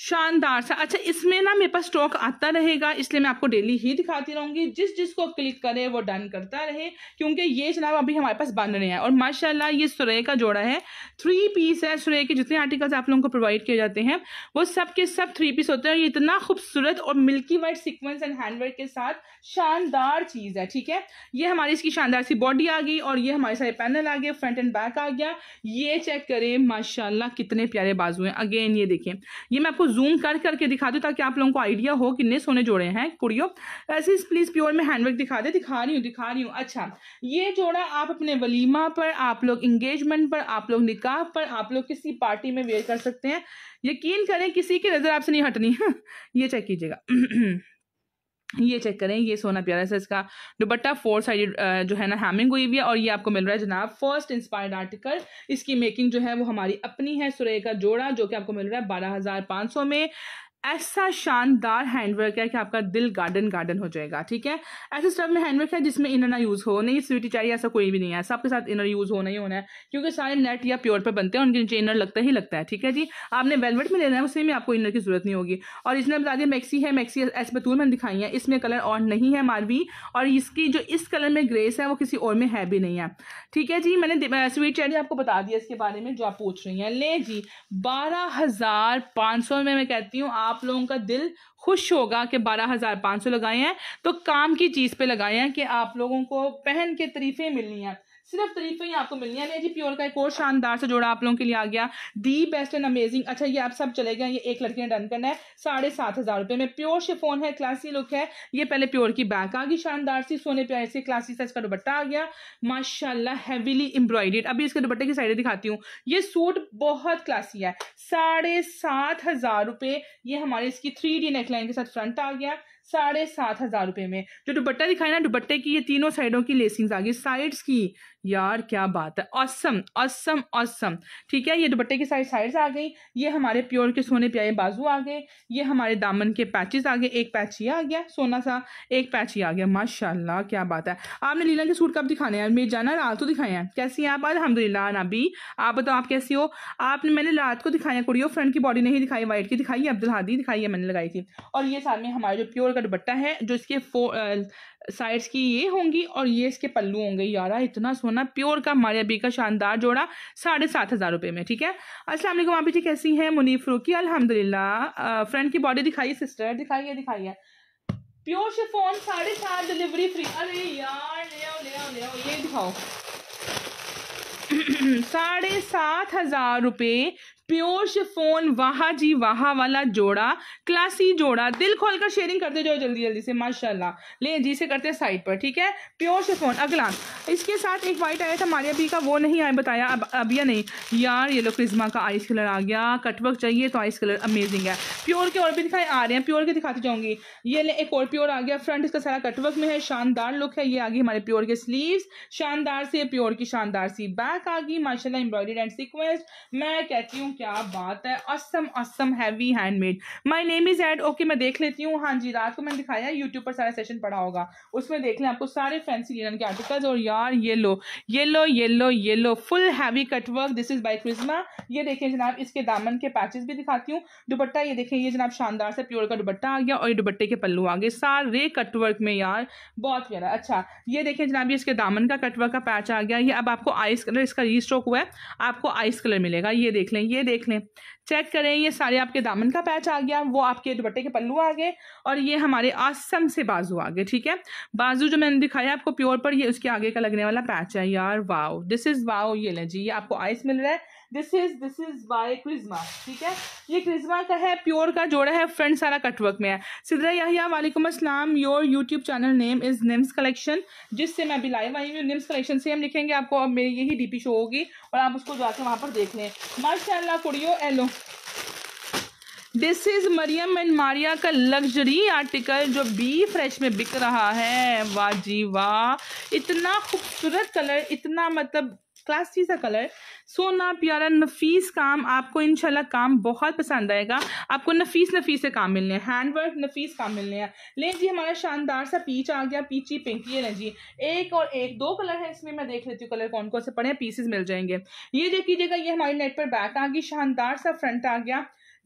शानदार सा अच्छा इसमें ना मेरे पास स्टॉक आता रहेगा इसलिए मैं आपको डेली ही दिखाती रहूंगी जिस जिसको क्लिक करे वो डन करता रहे क्योंकि ये जनाब अभी हमारे पास बन रहे हैं और माशाल्लाह ये सुरह का जोड़ा है थ्री पीस है सुरे के जितने आर्टिकल्स आप लोगों को प्रोवाइड किए जाते हैं वो सब के सब थ्री पीस होते हैं ये इतना खूबसूरत और milky white sequins and handwork के साथ शानदार चीज़ है ठीक है ये हमारी इसकी शानदार सी बॉडी आ गई और ये हमारे सारे पैनल आ गए फ्रंट एंड बैक आ गया ये चेक करें माशाला कितने प्यारे बाजू हैं अगेन ये देखें ये मैं आपको आपको जूम कर करके दिखा दूँ ताकि आप लोगों को आइडिया हो कितने सोने जोड़े हैं कुड़ियों ऐसे प्लीज़ प्योर में हैंडवर्क दिखा दे दिखा रही हूँ दिखा रही हूँ अच्छा ये जोड़ा आप अपने वलीमा पर आप लोग इंगेजमेंट पर आप लोग निकाह पर आप लोग किसी पार्टी में वेयर कर सकते हैं यकीन करें किसी की नज़र आपसे नहीं हटनी ये चेक कीजिएगा ये चेक करें ये सोना प्यारा सा इसका दुपट्टा फोर साइडेड जो है ना हैमिंग हुई हुई है और ये आपको मिल रहा है जनाब फर्स्ट इंस्पायर्ड आर्टिकल इसकी मेकिंग जो है वो हमारी अपनी है सुरे का जोड़ा जो कि आपको मिल रहा है बारह हज़ार पाँच सौ में ऐसा शानदार हैंडवर्क है कि आपका दिल गार्डन गार्डन हो जाएगा ठीक है ऐसे स्टफ में हैंडवर्क है जिसमें इनर ना यूज़ हो नहीं स्वीटी चाहिए ऐसा कोई भी नहीं है सबके साथ इनर यूज़ होना ही होना है क्योंकि सारे नेट या प्योर पर बनते हैं उनके नीचे इनर लगता ही लगता है ठीक है जी आपने वेलवेट में लेना है उसी में आपको इनर की जरूरत नहीं होगी और इसने बता दिया मैक्सी है मैक्सी एस बतूल मैंने दिखाई है इसमें कलर और नहीं है मारवी और इसकी जो इस कलर में ग्रेस है वो किसी और में है भी नहीं है ठीक है जी मैंने स्वीट चैडी आपको बता दिया इसके बारे में जो आप पूछ रही हैं ले जी बारह हज़ार पाँच सौ में मैं कहती हूँ आप आप लोगों का दिल खुश होगा कि बारह हज़ार पाँच सौ लगाए हैं तो काम की चीज़ पे लगाए हैं कि आप लोगों को पहन के तरीफ़ें मिलनी हैं सिर्फ तरीफें तो आपको मिलनी है जी प्योर का एक और शानदार से जोड़ा आप लोगों के लिए आ गया दी बेस्ट एंड अमेजिंग अच्छा ये आप सब चले गए ये एक लड़की ने डन करना है साढ़े सात हज़ार रुपये में प्योर शिफोन है क्लासी लुक है ये पहले प्योर की बैक आ गई शानदार सी सोने पे ऐसे क्लासी साइज का दुपट्टा आ गया माशाला हैवीली एम्ब्रॉयडेड अभी इसके दुपट्टे की साइड दिखाती हूँ ये सूट बहुत क्लासी है साढ़े सात हज़ार रुपये ये हमारे इसकी थ्री डी नेकलाइन के साथ फ्रंट आ गया साढ़े सात हज़ार रुपये में जो दुपट्टा दिखाया ना दुपट्टे की ये तीनों साइडों की लेसिंग्स आ गई साइड्स की यार क्या बात है औसम औसम औसम ठीक है ये दुपट्टे की साइड साइड्स आ गई ये हमारे प्योर के सोने प्यारे बाजू आ गए ये हमारे दामन के पैचेस आ गए एक पैच ये आ गया सोना सा एक पैच ये आ गया माशाल्लाह क्या बात है आपने लीला के सूट कब दिखाने हैं मेरे जाना रात को दिखाए हैं कैसी हैं आप अलहमदिल्ला नबी आप बताओ आप कैसी हो आपने मैंने रात को दिखाया है कुड़ियों फ्रंट की बॉडी नहीं दिखाई वाइट की दिखाई है अब्दुल हादी दिखाई है मैंने लगाई थी और ये साथ में हमारा जो प्योर का दुपट्टा है जो इसके साइड्स की ये होंगी और ये इसके पल्लू होंगे यारा इतना सोना प्योर का मारिया बी का शानदार जोड़ा साढ़े सात हज़ार रुपये में ठीक है अस्सलाम वालेकुम आप जी कैसी हैं मुनीफ रूकी अल्हम्दुलिल्लाह फ्रेंड की बॉडी दिखाई सिस्टर दिखाइए दिखाइए प्योर शिफोन साढ़े सात डिलीवरी फ्री अरे यार ले आओ ले आओ ले आओ ये दिखाओ साढ़े सात हज़ार रुपये प्योर शिफोन वाह जी वाह वाला जोड़ा क्लासी जोड़ा दिल खोलकर शेयरिंग करते जाओ जल्दी जल्दी से माशाल्लाह ले जी से करते हैं साइड पर ठीक है प्योर शिफोन अगला इसके साथ एक वाइट आया था मारिया भी का वो नहीं आया बताया अब अब या नहीं यार येलो लो क्रिज्मा का आइस कलर आ गया कटवर्क चाहिए तो आइस कलर अमेजिंग है प्योर के और भी दिखाए आ रहे हैं प्योर के दिखाती जाऊंगी ये ले एक और प्योर आ गया फ्रंट इसका सारा कटवर्क में है शानदार लुक है ये आ गई हमारे प्योर के स्लीव शानदार से प्योर की शानदार सी बैक आ गई माशाला एम्ब्रॉयडरी एंड सिक्वेंस मैं कहती हूँ क्या बात है awesome awesome heavy handmade my name is एड ओके मैं देख लेती हूँ हाँ जी रात को मैंने दिखाया यूट्यूब पर सारा सेशन पड़ा होगा उसमें देख लें आपको सारे फैंसी लिनन के आर्टिकल्स और यार ये लो ये लो ये लो ये लो full heavy cutwork this is by क्रिजमा ये देखें जनाब इसके दामन के पैचेस भी दिखाती हूँ दुपट्टा ये देखें ये जनाब शानदार से प्योर का दुपट्टा आ गया और ये दुपट्टे के पल्लू आ गए सारे कटवर्क में यार बहुत प्यारा अच्छा ये देखें जनाब ये इसके दामन का कटवर्क का पैच आ गया ये अब आपको आइस कलर इसका रीस्ट्रोक हुआ है आपको आइस कलर मिलेगा ये देख लें ये देख लें चेक करें ये सारे आपके दामन का पैच आ गया वो आपके दुपट्टे के पल्लू आ गए और ये हमारे आसम से बाजू आ गए ठीक है बाजू जो मैंने दिखाया आपको प्योर पर ये उसके आगे का लगने वाला पैच है यार वाओ दिस इज़ वाओ ये लें जी ये आपको आइस मिल रहा है this is this is by क्रिजमा ठीक है ये क्रिजमा का है प्योर का जोड़ा है फ्रंट सारा कटवर्क में है सिद्धा यहा वालेकुम असलम your YouTube channel name is Nims collection जिससे मैं अभी लाइव आई हूँ निम्स कलेक्शन से हम लिखेंगे आपको अब मेरी यही डी शो होगी और आप उसको जाकर वहाँ पर देख लें माशाला कुड़ियो hello this is Maryam and Maria का लग्जरी आर्टिकल जो बी फ्रेश में बिक रहा है वाह जी वाह इतना खूबसूरत कलर इतना मतलब क्लास थ्री सा कलर सोना प्यारा नफीस काम आपको इनशाला काम बहुत पसंद आएगा आपको नफीस नफीस से काम मिलने हैं हैंडवर्क नफीस काम मिलने हैं ले जी हमारा शानदार सा पीच आ गया पीची पिंक ये जी एक और एक दो कलर है इसमें मैं देख लेती हूँ कलर कौन कौन से पड़े हैं पीसेस मिल जाएंगे ये देख लीजिएगा ये हमारी नेट पर बैक आ गई शानदार सा फ्रंट आ गया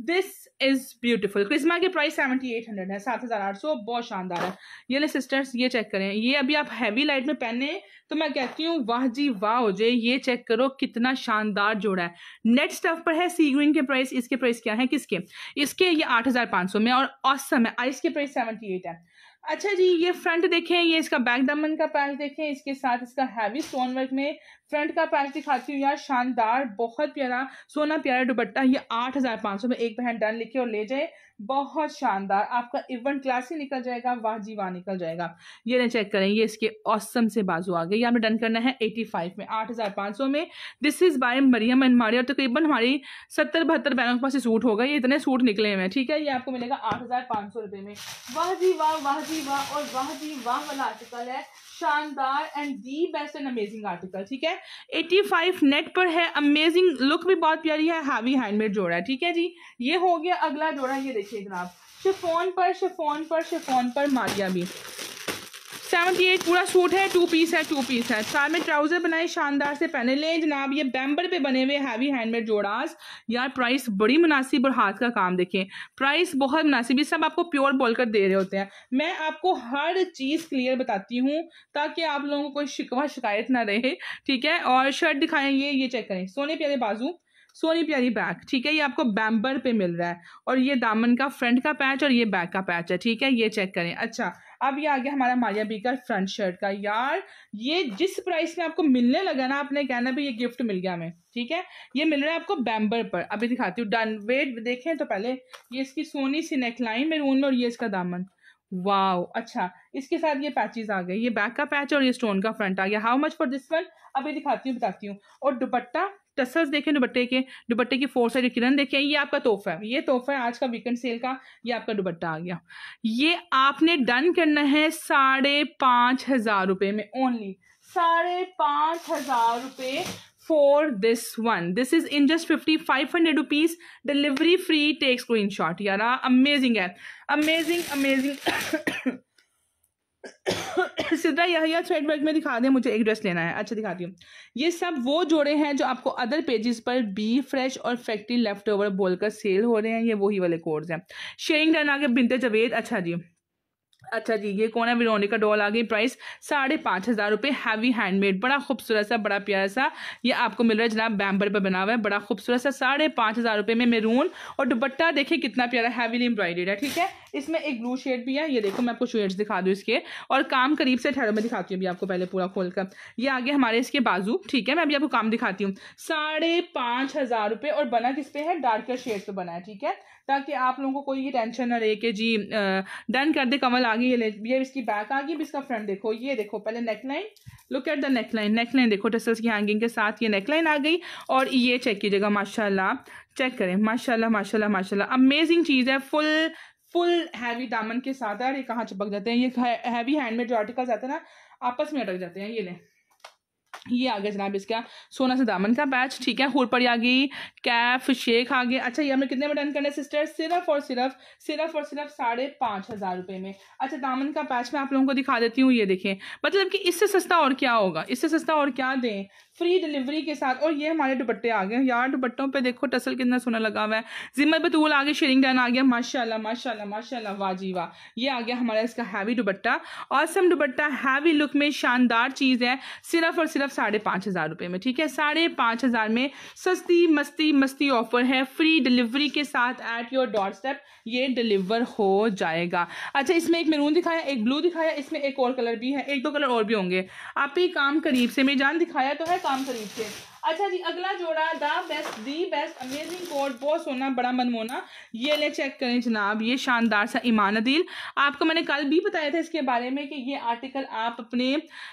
दिस इज ब्यूटिफुल क्रिस्मा की प्राइस सेवेंटी एट हंड्रेड है सात हज़ार आठ सौ बहुत शानदार है ये ले सिस्टर्स ये चेक करें ये अभी आप हैवी लाइट में पहने तो मैं कहती हूँ वाह जी वाह हो जाए ये चेक करो कितना शानदार जोड़ा है नेट स्टफ पर है सी ग्रीन के प्राइस इसके प्राइस क्या है किसके इसके ये आठ हज़ार पाँच सौ में और औसम है आइस के प्राइस सेवेंटी एट है अच्छा जी ये फ्रंट देखें ये इसका बैक दमन का पैच देखें इसके साथ इसका हैवी स्टोन वर्क में फ्रंट का पैच दिखाती हूँ यार शानदार बहुत प्यारा सोना प्यारा दुपट्टा ये आठ हज़ार पाँच सौ में एक बहन डन लिखे और ले जाए बहुत शानदार आपका इवन क्लास ही निकल जाएगा वाह जी वाह निकल जाएगा ये ना चेक करें ये इसके औसम से बाजू आ गई आपने डन करना है एटी फाइव में आठ हज़ार पाँच सौ में this is by Maryam and Maria तकरीबन तो हमारी सत्तर बहत्तर बहनों के पास सूट होगा ये इतने सूट निकले हुए हैं ठीक है ये आपको मिलेगा आठ हज़ार पाँच सौ रुपये में वाह जी वाह वाह जी वाह और वाह जी वाह वाला आर्टिकल है शानदार and the best and amazing article ठीक है फाइव नेट पर है अमेजिंग लुक भी बहुत प्यारी है हावी हैंडमेड जोड़ा ठीक है जी ये हो गया अगला जोड़ा ये देखिए जनाब शिफोन पर शिफोन पर शिफोन पर मारिया भी सेवेंटी एट पूरा सूट है टू पीस है टू पीस है साथ में ट्राउज़र बनाए शानदार से पहने लें जनाब ये बैम्बर पे बने हुए हैवी हैंडमेड जोड़ास यार प्राइस बड़ी मुनासिब और हाथ का काम देखें प्राइस बहुत मुनासिब ये सब आपको प्योर बोल कर दे रहे होते हैं मैं आपको हर चीज़ क्लियर बताती हूँ ताकि आप लोगों को कोई शिकवा शिकायत ना रहे ठीक है और शर्ट दिखाएं ये ये चेक करें सोने प्यारे बाजू सोनी प्यारी बैक ठीक है ये आपको बैम्बर पे मिल रहा है और ये दामन का फ्रंट का पैच और ये बैक का पैच है ठीक है ये चेक करें अच्छा अब ये आ गया हमारा मारिया बी का फ्रंट शर्ट का यार ये जिस प्राइस में आपको मिलने लगा ना आपने कहना भी ये गिफ्ट मिल गया हमें ठीक है ये मिल रहा है आपको बैम्बर पर अभी दिखाती हूँ डन वेट देखें तो पहले ये इसकी सोनी सी नेकलाइन मेरून में और ये इसका दामन वाओ अच्छा इसके साथ ये पैचेस आ गए ये बैक का पैच और ये स्टोन का फ्रंट आ गया how much for this one अभी दिखाती हूँ बताती हूँ और दुपट्टा टसल्स देखें दुपट्टे के दुपट्टे की फोर साइड किरण देखें ये आपका तोहफा है ये तोहफा है आज का वीकेंड सेल का ये आपका दुपट्टा आ गया ये आपने डन करना है साढ़े पाँच हज़ार रुपये में ओनली साढ़े पाँच हज़ार रुपये is in just fifty five hundred rupees delivery free tax को इन शॉर्ट यार अमेजिंग है अमेजिंग अमेजिंग सीधा यह थ्रेड वर्क में दिखा दें मुझे एक ड्रेस लेना है अच्छा दिखाती हूँ ये सब वो जोड़े हैं जो आपको अदर पेजेस पर बी फ्रेश और फैक्ट्री लेफ्ट ओवर बोलकर सेल हो रहे हैं ये वही वाले कोर्स हैं शेयरिंग डन आगे बिनते जवेद अच्छा जी अच्छा जी ये कौन है विरोनिका डॉल आ गई प्राइस साढ़े पाँच हज़ार रुपये हैवी हैंडमेड बड़ा खूबसूरत सा बड़ा प्यारा सा ये आपको मिल रहा है जनाब बैम्बर पर बना हुआ है बड़ा खूबसूरत सा साढ़े पाँच हज़ार रुपये में मेरून और दुपट्टा देखिए कितना प्यारा हैवीली एम्ब्रॉयडेड है ठीक है इसमें एक ब्लू शेड भी है ये देखो मैं आपको शेड्स दिखा दूँ इसके और काम करीब से ठहरों में दिखाती हूँ अभी आपको पहले पूरा खोल कर ये आगे हमारे इसके बाजू ठीक है मैं अभी आपको काम दिखाती हूँ साढ़े पाँच हज़ार रुपये और बना किस पे है डार्कर शेड पर बना है ठीक है ताकि आप लोगों को कोई ये टेंशन ना रहे कि जी डन कर दे कमल आ गई ये ये इसकी बैक आ गई इसका फ्रंट देखो ये देखो पहले neckline look at the neckline neckline देखो टसल्स की हैंगिंग के साथ ये नेकलाइन आ गई और ये चेक कीजिएगा माशाल्लाह चेक करें माशाल्लाह माशाल्लाह माशाल्लाह अमेजिंग चीज़ है फुल फुल हैवी दामन के साथ है और ये कहाँ चिपक जाते हैं ये हैवी हैंडमेड जो आर्टिकल्स आते हैं ना आपस में अटक जाते हैं ये लें ये आ गया जनाब इसका सोना से दामन का बैच ठीक है हुरपड़ी आ गई कैफ शेख आ गए अच्छा ये हमें कितने में डन करना है सिस्टर सिर्फ और सिर्फ सिर्फ और सिर्फ साढ़े पाँच हज़ार रुपये में अच्छा दामन का पैच मैं आप लोगों को दिखा देती हूँ ये देखें मतलब कि इससे सस्ता और क्या होगा इससे सस्ता और क्या दें फ्री डिलीवरी के साथ और ये हमारे दुपट्टे आ गए यार दुपट्टों पे देखो टसल कितना सोना लगा हुआ है जिम्मत बतूल आ शेरिंग डन आ गया माशाल्लाह माशाल्लाह माशाल्लाह वाजी वाह ये आ गया हमारा इसका हैवी दुपट्टा औसम दुपट्टा हैवी लुक में शानदार चीज़ है सिर्फ और सिर्फ साढ़े पाँच हज़ार रुपये में ठीक है साढ़े पाँच हज़ार में सस्ती मस्ती मस्ती ऑफर है फ्री डिलीवरी के साथ एट योर डॉट स्टेप ये डिलीवर हो जाएगा अच्छा इसमें एक मेरून दिखाया एक ब्लू दिखाया इसमें एक और कलर भी है एक दो कलर और भी होंगे आप ही काम करीब से मेरी जान दिखाया तो है काम खरीद के अच्छा जी अगला जोड़ा the best the best amazing coat बहुत सोना बड़ा मनमोना ये ले चेक करें जनाब ये शानदार सा ईमान दिल आपको मैंने कल भी बताया था इसके बारे में कि ये आर्टिकल आप अपने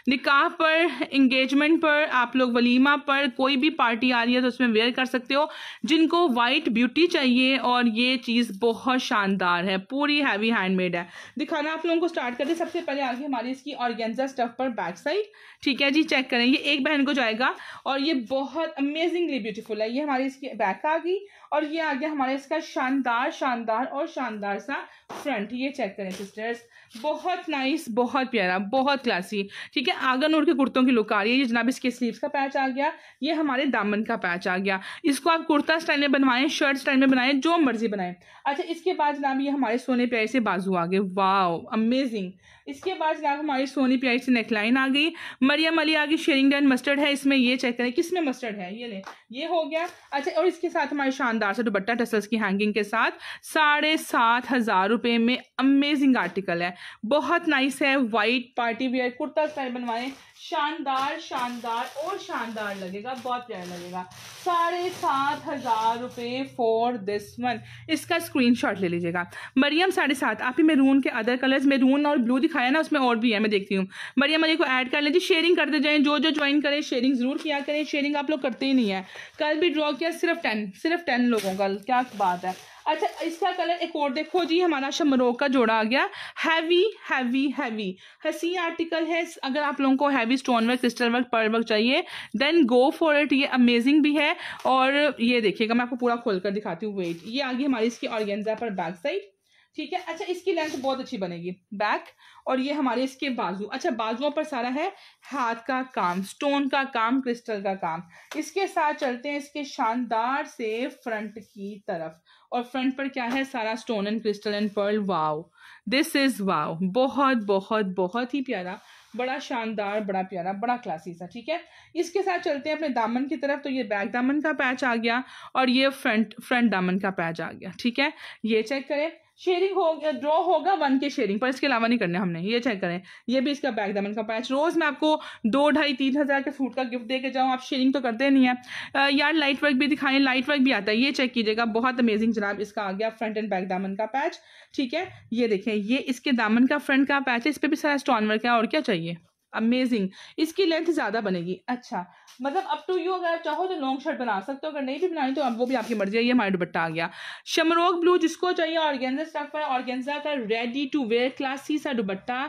निकाह पर इंगेजमेंट पर आप लोग वलीमा पर कोई भी पार्टी आ रही है तो उसमें वेयर कर सकते हो जिनको वाइट ब्यूटी चाहिए और ये चीज़ बहुत शानदार है पूरी हैवी हैंडमेड है दिखाना आप लोगों को स्टार्ट करते सबसे पहले आगे हमारी इसकी ऑर्गेंजा स्टफ पर बैक साइड ठीक है जी चेक करें ये एक बहन को जाएगा और ये बहुत बहुत अमेजिंगली ब्यूटीफुल है ये हमारी इसकी बैक आ गई और ये आ गया हमारे इसका शानदार शानदार और शानदार सा फ्रंट ये चेक करें सिस्टर्स बहुत नाइस बहुत प्यारा बहुत क्लासी ठीक है आगन उड़ के कुर्तों की लुक आ रही है ये जनाब इसके स्लीव्स का पैच आ गया ये हमारे दामन का पैच आ गया इसको आप कुर्ता स्टाइल में बनवाएं शर्ट स्टाइल में बनाएं जो मर्जी बनाएं अच्छा इसके बाद जनाब ये हमारे सोने प्यारे से बाजू आ गए वाओ अमेजिंग इसके बाद जनाब हमारी सोनी प्यारी से नेकलाइन आ गई मरियम अली आ गई शेरिंग मस्टर्ड है इसमें ये चेक करें किस में मस्टर्ड है ये ले ये हो गया अच्छा और इसके साथ हमारे शानदार मदारसा दुबट्टा टसल्स की हैंगिंग के साथ साढ़े सात हज़ार रुपये में अमेजिंग आर्टिकल है बहुत नाइस है वाइट पार्टी वेयर कुर्ता स्टाइल बनवाएं शानदार शानदार और शानदार लगेगा बहुत प्यारा लगेगा साढ़े सात हज़ार रुपये फॉर दिस वन इसका स्क्रीनशॉट ले लीजिएगा मरियम साढ़े सात आप ही मेरून के अदर कलर्स मेरून और ब्लू दिखाया ना उसमें और भी है मैं देखती हूँ मरियम अली को ऐड कर लीजिए शेयरिंग करते जाएँ जो जो ज्वाइन करें शेयरिंग ज़रूर किया करें शेयरिंग आप लोग करते ही नहीं है कल भी ड्रॉ किया सिर्फ टेन सिर्फ टेन लोगों का क्या बात है अच्छा इसका कलर एक और देखो जी हमारा शमरो का जोड़ा आ गया हैवी हैवी हैवी हसी आर्टिकल है अगर आप लोगों को heavy stone work crystal work pearl work चाहिए देन गो फॉर इट ये अमेजिंग भी है और ये देखिएगा मैं आपको पूरा खोल कर दिखाती हूँ वेट ये आ गई हमारी इसकी ऑर्गेंजा पर बैक साइड ठीक है अच्छा इसकी लेंथ बहुत अच्छी बनेगी बैक और ये हमारे इसके बाजू अच्छा बाजुओं पर सारा है हाथ का काम स्टोन का काम क्रिस्टल का काम इसके साथ चलते हैं इसके शानदार से फ्रंट की तरफ और फ्रंट पर क्या है सारा stone and crystal and pearl wow this is wow बहुत बहुत बहुत ही प्यारा बड़ा शानदार बड़ा प्यारा बड़ा क्लासी सा ठीक है इसके साथ चलते हैं अपने दामन की तरफ तो ये बैक दामन का पैच आ गया और ये फ्रंट फ्रंट दामन का पैच आ गया ठीक है ये चेक करें शेयरिंग हो ड्रॉ होगा वन के शेयरिंग पर इसके अलावा नहीं करने हमने ये चेक करें ये भी इसका बैक दमन का पैच रोज़ मैं आपको दो ढाई तीन हज़ार के सूट का गिफ्ट देके जाऊं जाऊँ आप शेयरिंग तो करते नहीं है यार लाइट वर्क भी दिखाएं लाइट वर्क भी आता है ये चेक कीजिएगा बहुत अमेजिंग जनाब इसका आ गया फ्रंट एंड बैक दामन का पैच ठीक है ये देखें ये इसके दामन का फ्रंट का पैच है इस पर भी सारा स्टॉन वर्क है और क्या चाहिए अमेजिंग इसकी लेंथ ज़्यादा बनेगी अच्छा मतलब अप टू यू अगर चाहो तो लॉन्ग शर्ट बना सकते हो अगर नहीं भी बनानी तो अब वो भी आपकी मर्जी है ये हमारा दुपट्टा आ गया शमरोग ब्लू जिसको चाहिए ऑर्गेंजा स्टफ है ऑर्गेंजा का रेडी टू वेयर क्लासी सा दुपट्टा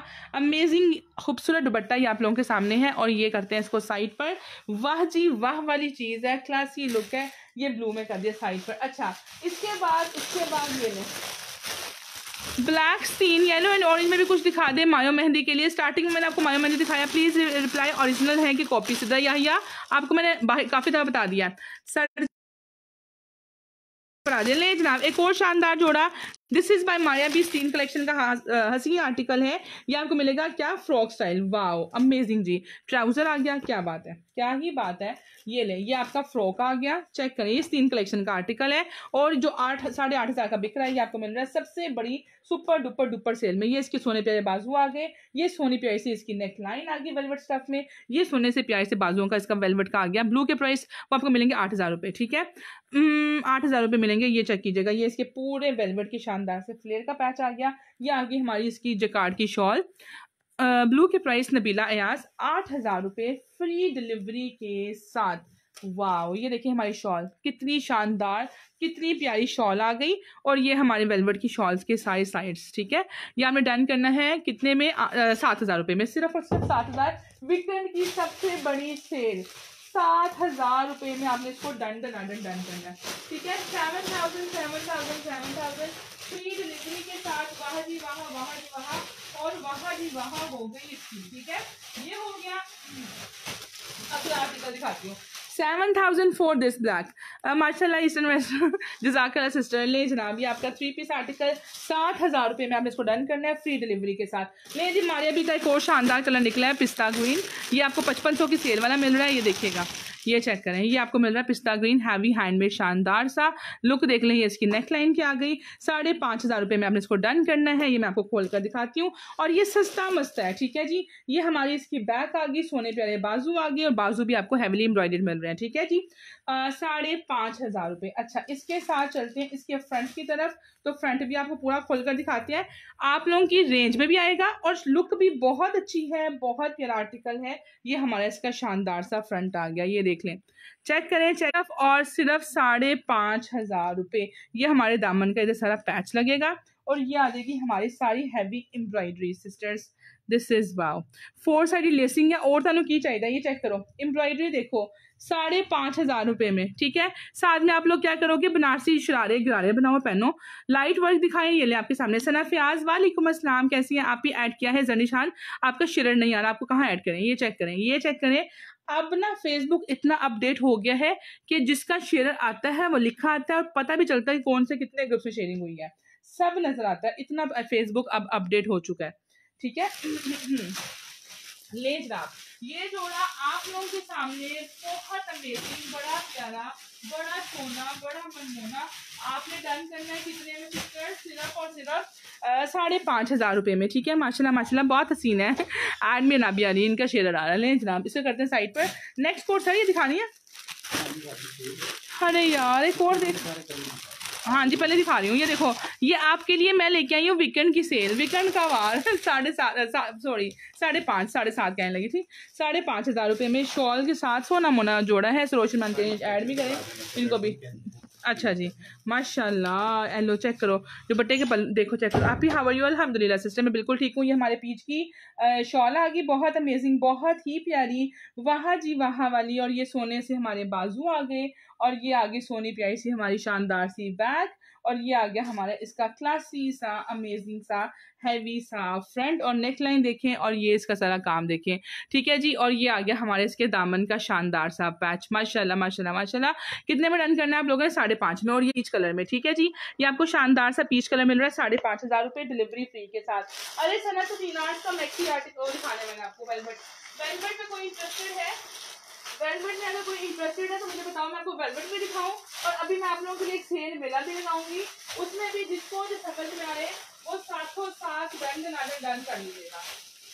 अमेजिंग खूबसूरत दुपट्टा ये आप लोगों के सामने है और ये करते हैं इसको साइड पर वाह जी वाह वाली चीज़ है क्लासी लुक है ये ब्लू में कर दिया साइड पर अच्छा इसके बाद इसके बाद ये लें ब्लैक सीन येलो एंड ऑरेंज में भी कुछ दिखा दे मायो मेहंदी के लिए स्टार्टिंग में मैंने आपको मायो मेहंदी दिखाया प्लीज़ रिप्लाई ऑरिजिनल है कि कॉपी सीधा या, या आपको मैंने काफ़ी तरह बता दिया सर पढ़ा दे ले जनाब एक और शानदार जोड़ा दिस इज बाय माया बी स्टीन कलेक्शन का हसी आर्टिकल है ये आपको मिलेगा क्या फ्रॉक स्टाइल वाओ अमेजिंग जी ट्राउजर आ गया क्या बात है क्या ही बात है ये ले ये आपका फ्रॉक आ गया चेक करें ये स्टीन कलेक्शन का आर्टिकल है और जो आठ साढ़े आठ हज़ार का बिक रहा है ये आपको मिल रहा है सबसे बड़ी सुपर डुपर डुपर सेल में ये इसके सोने प्यारे बाजू आ गए ये सोने प्यारे से इसकी नेक लाइन आ गई वेलवेट स्टफ में ये सोने से प्यारे से बाजुओं का इसका वेलवेट का आ गया ब्लू के प्राइस वो आपको मिलेंगे आठ हज़ार रुपये ठीक है आठ हज़ार रुपये मिलेंगे ये चेक कीजिएगा ये इसके पूरे वेलवेट की शान शानदार से फ्लेयर का पैच आ गया ये आ गई हमारी इसकी जकार्ड की शॉल ब्लू के प्राइस नबीला अयास आठ हज़ार रुपये फ्री डिलीवरी के साथ वाह ये देखिए हमारी शॉल कितनी शानदार कितनी प्यारी शॉल आ गई और ये हमारे वेलवेट की शॉल्स के सारे साइड्स ठीक है ये हमें डन करना है कितने में सात हज़ार रुपये में सिर्फ और सिर्फ सात हज़ार वीकेंड की सबसे बड़ी सेल सात हज़ार रुपये में आपने इसको डन डन डन डन करना है ठीक है seven thousand seven thousand seven thousand free delivery के साथ वह जी वह वह जी वह और वह जी वह हो गई इसकी ठीक है ये हो गया अगला तो आर्टिकल दिखाती हूँ seven thousand for this black माशा ईस्टर्न वेस्टर्न जजाकर सिस्टर ले जनाब ये आपका थ्री पीस आर्टिकल सात हज़ार रुपये में आपने इसको डन करना है फ्री डिलीवरी के साथ ले जी मारिया भी का एक और शानदार कलर निकला है पिस्ता ग्रीन ये आपको पचपन सौ की सेल वाला मिल रहा है ये देखिएगा ये चेक करें ये आपको मिल रहा है पिस्ता ग्रीन हैवी हैंडमेड शानदार सा लुक देख लें ये इसकी नेक लाइन की आ गई साढ़े पाँच हज़ार रुपये में आपने इसको डन करना है ये मैं आपको खोल कर दिखाती हूँ और ये सस्ता मस्त है ठीक है जी ये हमारी इसकी बैक आ गई सोने प्यारे बाजू आ गए और बाजू भी आपको हैवीली एम्ब्रॉयडेड मिल रहे हैं ठीक है जी साढ़े पाँच हज़ार रुपये अच्छा इसके साथ चलते हैं इसके फ्रंट की तरफ तो फ्रंट भी आपको पूरा खोल कर दिखाते हैं आप लोगों की रेंज में भी आएगा और लुक भी बहुत अच्छी है बहुत प्यारा आर्टिकल है ये हमारा इसका शानदार सा फ्रंट आ गया ये देख लें चेक करें चेकअप और सिर्फ साढ़े पाँच हज़ार रुपये ये हमारे दामन का इधर सारा पैच लगेगा और ये आ जाएगी हमारी सारी heavy embroidery sisters this is wow four side lacing है और तुम की चाहिए ये चेक करो एम्ब्रॉयडरी देखो साढ़े पाँच हज़ार रुपये में ठीक है साथ में आप लोग क्या करोगे बनारसी शरारे गरारे बनाओ पहनो लाइट वर्क दिखाएं ये ले आपके सामने सना फ्याज वालेकुम असलम कैसी हैं आप भी ऐड किया है जनिशान आपका शरण नहीं आ रहा आपको कहाँ ऐड करें ये चेक करें ये चेक करें अब ना फेसबुक इतना अपडेट हो गया है कि जिसका शेयर आता है वो लिखा आता है और पता भी चलता है कौन से कितने ग्रुप से शेयरिंग हुई है सब नजर आता है इतना फेसबुक अब अपडेट हो चुका है ठीक है ले जनाब ये जोड़ा आप लोगों के सामने बहुत अमेजिंग बड़ा प्यारा बड़ा सोना बड़ा मनमोना आपने डन करना है कितने में सिस्टर सिर्फ और सिर्फ साढ़े पाँच हज़ार रुपये में ठीक है माशाल्लाह माशाल्लाह बहुत हसीन है एड में नाबी अली इनका शेयर डाल रहे हैं जनाब इसे करते हैं साइड पर नेक्स्ट कोर्स है ये दिखानी है अरे यार एक और देख हाँ जी पहले दिखा रही हूँ ये देखो ये आपके लिए मैं लेके आई हूँ वीकेंड की सेल वीकेंड का वार साढ़े सात सा, सॉरी साढ़े पाँच साढ़े सात कहने लगी थी साढ़े पाँच हज़ार रुपये में शॉल के साथ सोना मोना जोड़ा है सरोशन मंत्री ऐड भी करें इनको भी अच्छा जी माशाल्लाह एलो चेक करो दुपट्टे के पल देखो चेक करो आप ही हावर यू अलहमदिल्ला सिस्टर मैं बिल्कुल ठीक हूँ ये हमारे पीच की शॉल आ गई बहुत अमेजिंग बहुत ही प्यारी वाह जी वाह वाली और ये सोने से हमारे बाजू आ गए और ये आगे सोनी प्यारी सी हमारी शानदार सी बैग और ये आ गया हमारा इसका क्लासी सा अमेजिंग सा हैवी सा फ्रंट और नेक लाइन देखें और ये इसका सारा काम देखें ठीक है जी और ये आ गया हमारे इसके दामन का शानदार सा पैच माशाल्लाह माशाल्लाह माशाल्लाह कितने में डन करना है आप लोगों ने साढ़े पाँच में और ये पीच कलर में ठीक है जी ये आपको शानदार सा पीच कलर मिल रहा है साढ़े पाँच हज़ार रुपये डिलीवरी फ्री के साथ अरे सना तो दिनार का मैक्सी आर्टिकल दिखाने मैंने आपको वेलवेट वेलवेट में कोई इंटरेस्टेड है वेलवेट में अगर कोई इंटरेस्टेड है तो मुझे बताओ मैं आपको वेलवेट में दिखाऊं और अभी मैं आप लोगों के लिए एक सेल मेला भी लगाऊंगी उसमें भी जिसको जो समझ में आ रहे वो सातों सात बैंड नाटे डन कर लीजिएगा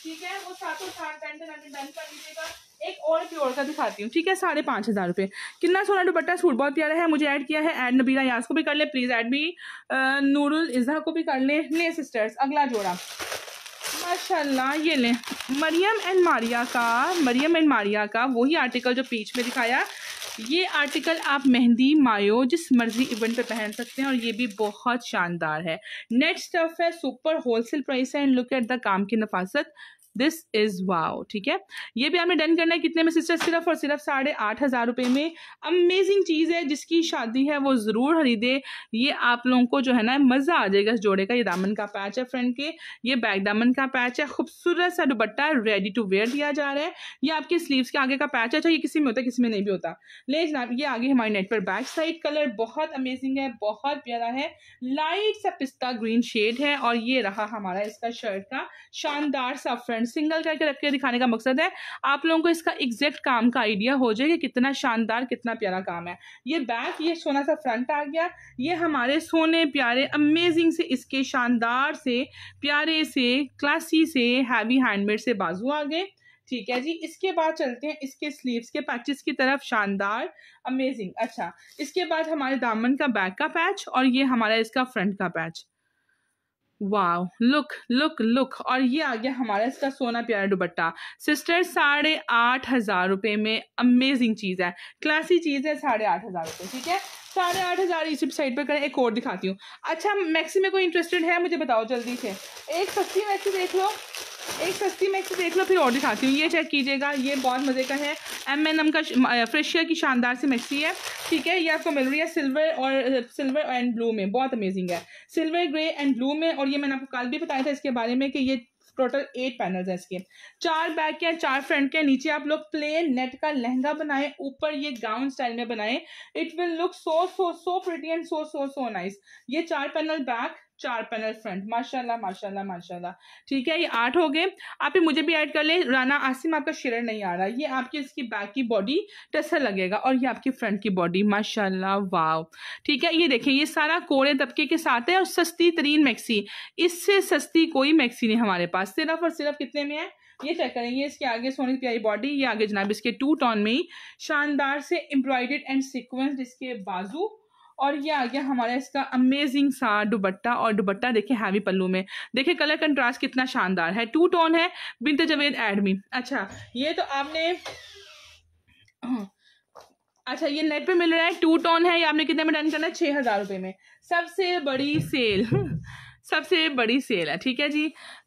ठीक है वो सातों सात बैंड नाटे डन कर लीजिएगा एक और प्योर का दिखाती हूँ ठीक है साढ़े पाँच हज़ार रुपये कितना सोना दुपट्टा सूट बहुत प्यारा है मुझे ऐड किया है ऐड नबीरा यास को भी कर ले प्लीज़ ऐड भी नूरुल इज़ा को भी कर ले ले सिस्टर्स अगला जोड़ा माशाल्लाह ये लें मरियम एंड मारिया का मरियम एंड मारिया का वही आर्टिकल जो पीछ में दिखाया ये आर्टिकल आप मेहंदी मायो जिस मर्जी इवेंट पे पहन सकते हैं और ये भी बहुत शानदार है नेट स्टफ है सुपर होलसेल प्राइस है एंड लुक एट द काम की नफासत दिस इज वाओ ठीक है ये भी आपने डन करना है कितने में सिस्टर सिर्फ और सिर्फ साढ़े आठ हज़ार रुपए में अमेजिंग चीज़ है जिसकी शादी है वो ज़रूर खरीदे ये आप लोगों को जो है ना मज़ा आ जाएगा इस जोड़े का ये दामन का पैच है फ्रंट के ये बैक दामन का पैच है खूबसूरत सा दुपट्टा रेडी टू वेयर दिया जा रहा है ये आपके स्लीव के आगे का पैच है अच्छा ये किसी में होता है किसी में नहीं भी होता ले जनाब ये आगे हमारे नेट पर बैक साइड कलर बहुत अमेजिंग है बहुत प्यारा है लाइट सा पिस्ता ग्रीन शेड है और ये रहा हमारा इसका शर्ट का शानदार सा फ्रंट फ्रेंड सिंगल करके रख के दिखाने का मकसद है आप लोगों को इसका एग्जैक्ट काम का आइडिया हो जाए कि कितना शानदार कितना प्यारा काम है ये बैक ये सोना सा फ्रंट आ गया ये हमारे सोने प्यारे अमेजिंग से इसके शानदार से प्यारे से क्लासी से हैवी हैंडमेड से बाजू आ गए ठीक है जी इसके बाद चलते हैं इसके स्लीव्स के पैचेस की तरफ शानदार अमेजिंग अच्छा इसके बाद हमारे दामन का बैक का पैच और ये हमारा इसका फ्रंट का पैच वाह लुक लुक लुक और ये आ गया हमारा इसका सोना प्यारा दुबट्टा सिस्टर साढ़े आठ हज़ार रुपये में अमेजिंग चीज़ है क्लासी चीज़ है साढ़े आठ हज़ार रुपये ठीक है साढ़े आठ हज़ार इसी साइड पर करें एक और दिखाती हूँ अच्छा मैक्सी में कोई इंटरेस्टेड है मुझे बताओ जल्दी से एक सस्ती मैक्सी देख लो एक सस्ती में एक से देख लो फिर और दिखाती हूँ ये चेक कीजिएगा ये बहुत मज़े का है एम एन एम का फ्रेशियर की शानदार सी मिक्सी है ठीक है ये आपको मिल रही है सिल्वर और सिल्वर एंड ब्लू में बहुत अमेजिंग है सिल्वर ग्रे एंड ब्लू में और ये मैंने आपको कल भी बताया था इसके बारे में कि ये टोटल एट पैनल्स हैं इसके चार बैक के चार फ्रंट के नीचे आप लोग प्लेन नेट का लहंगा बनाएं ऊपर ये गाउन स्टाइल में बनाएं it will look so so so pretty and so so so nice ये चार पैनल बैक चार पैनल फ्रंट माशाल्लाह माशाल्लाह माशाल्लाह ठीक है ये आठ हो गए आप ये मुझे भी ऐड कर ले राना आसिम आपका शेयर नहीं आ रहा ये आपकी इसकी बैक की बॉडी टसर लगेगा और ये आपकी फ्रंट की बॉडी माशाल्लाह वाव ठीक है ये देखें ये सारा कोड़े तबके के साथ है और सस्ती तरीन मैक्सी इससे सस्ती कोई मैक्सी नहीं हमारे पास सिर्फ और सिर्फ कितने में है ये चेक करेंगे इसके आगे सोनी प्यारी बॉडी ये आगे जनाब इसके टू टॉन में ही शानदार से एम्ब्रॉयडेड एंड सिक्वेंस्ड इसके बाजू और आ गया हमारा इसका अमेजिंग सा दुबट्टा और दुबट्टा देखिए हैवी पल्लू में देखिए कलर कंट्रास्ट कितना शानदार है टू टोन है बिनते जवेद एडमी अच्छा ये तो आपने अच्छा ये नेट पे मिल रहा है टू टोन है ये आपने कितने में डन करना है छह हज़ार रुपए में सबसे बड़ी सेल सबसे बड़ी सेल है ठीक है जी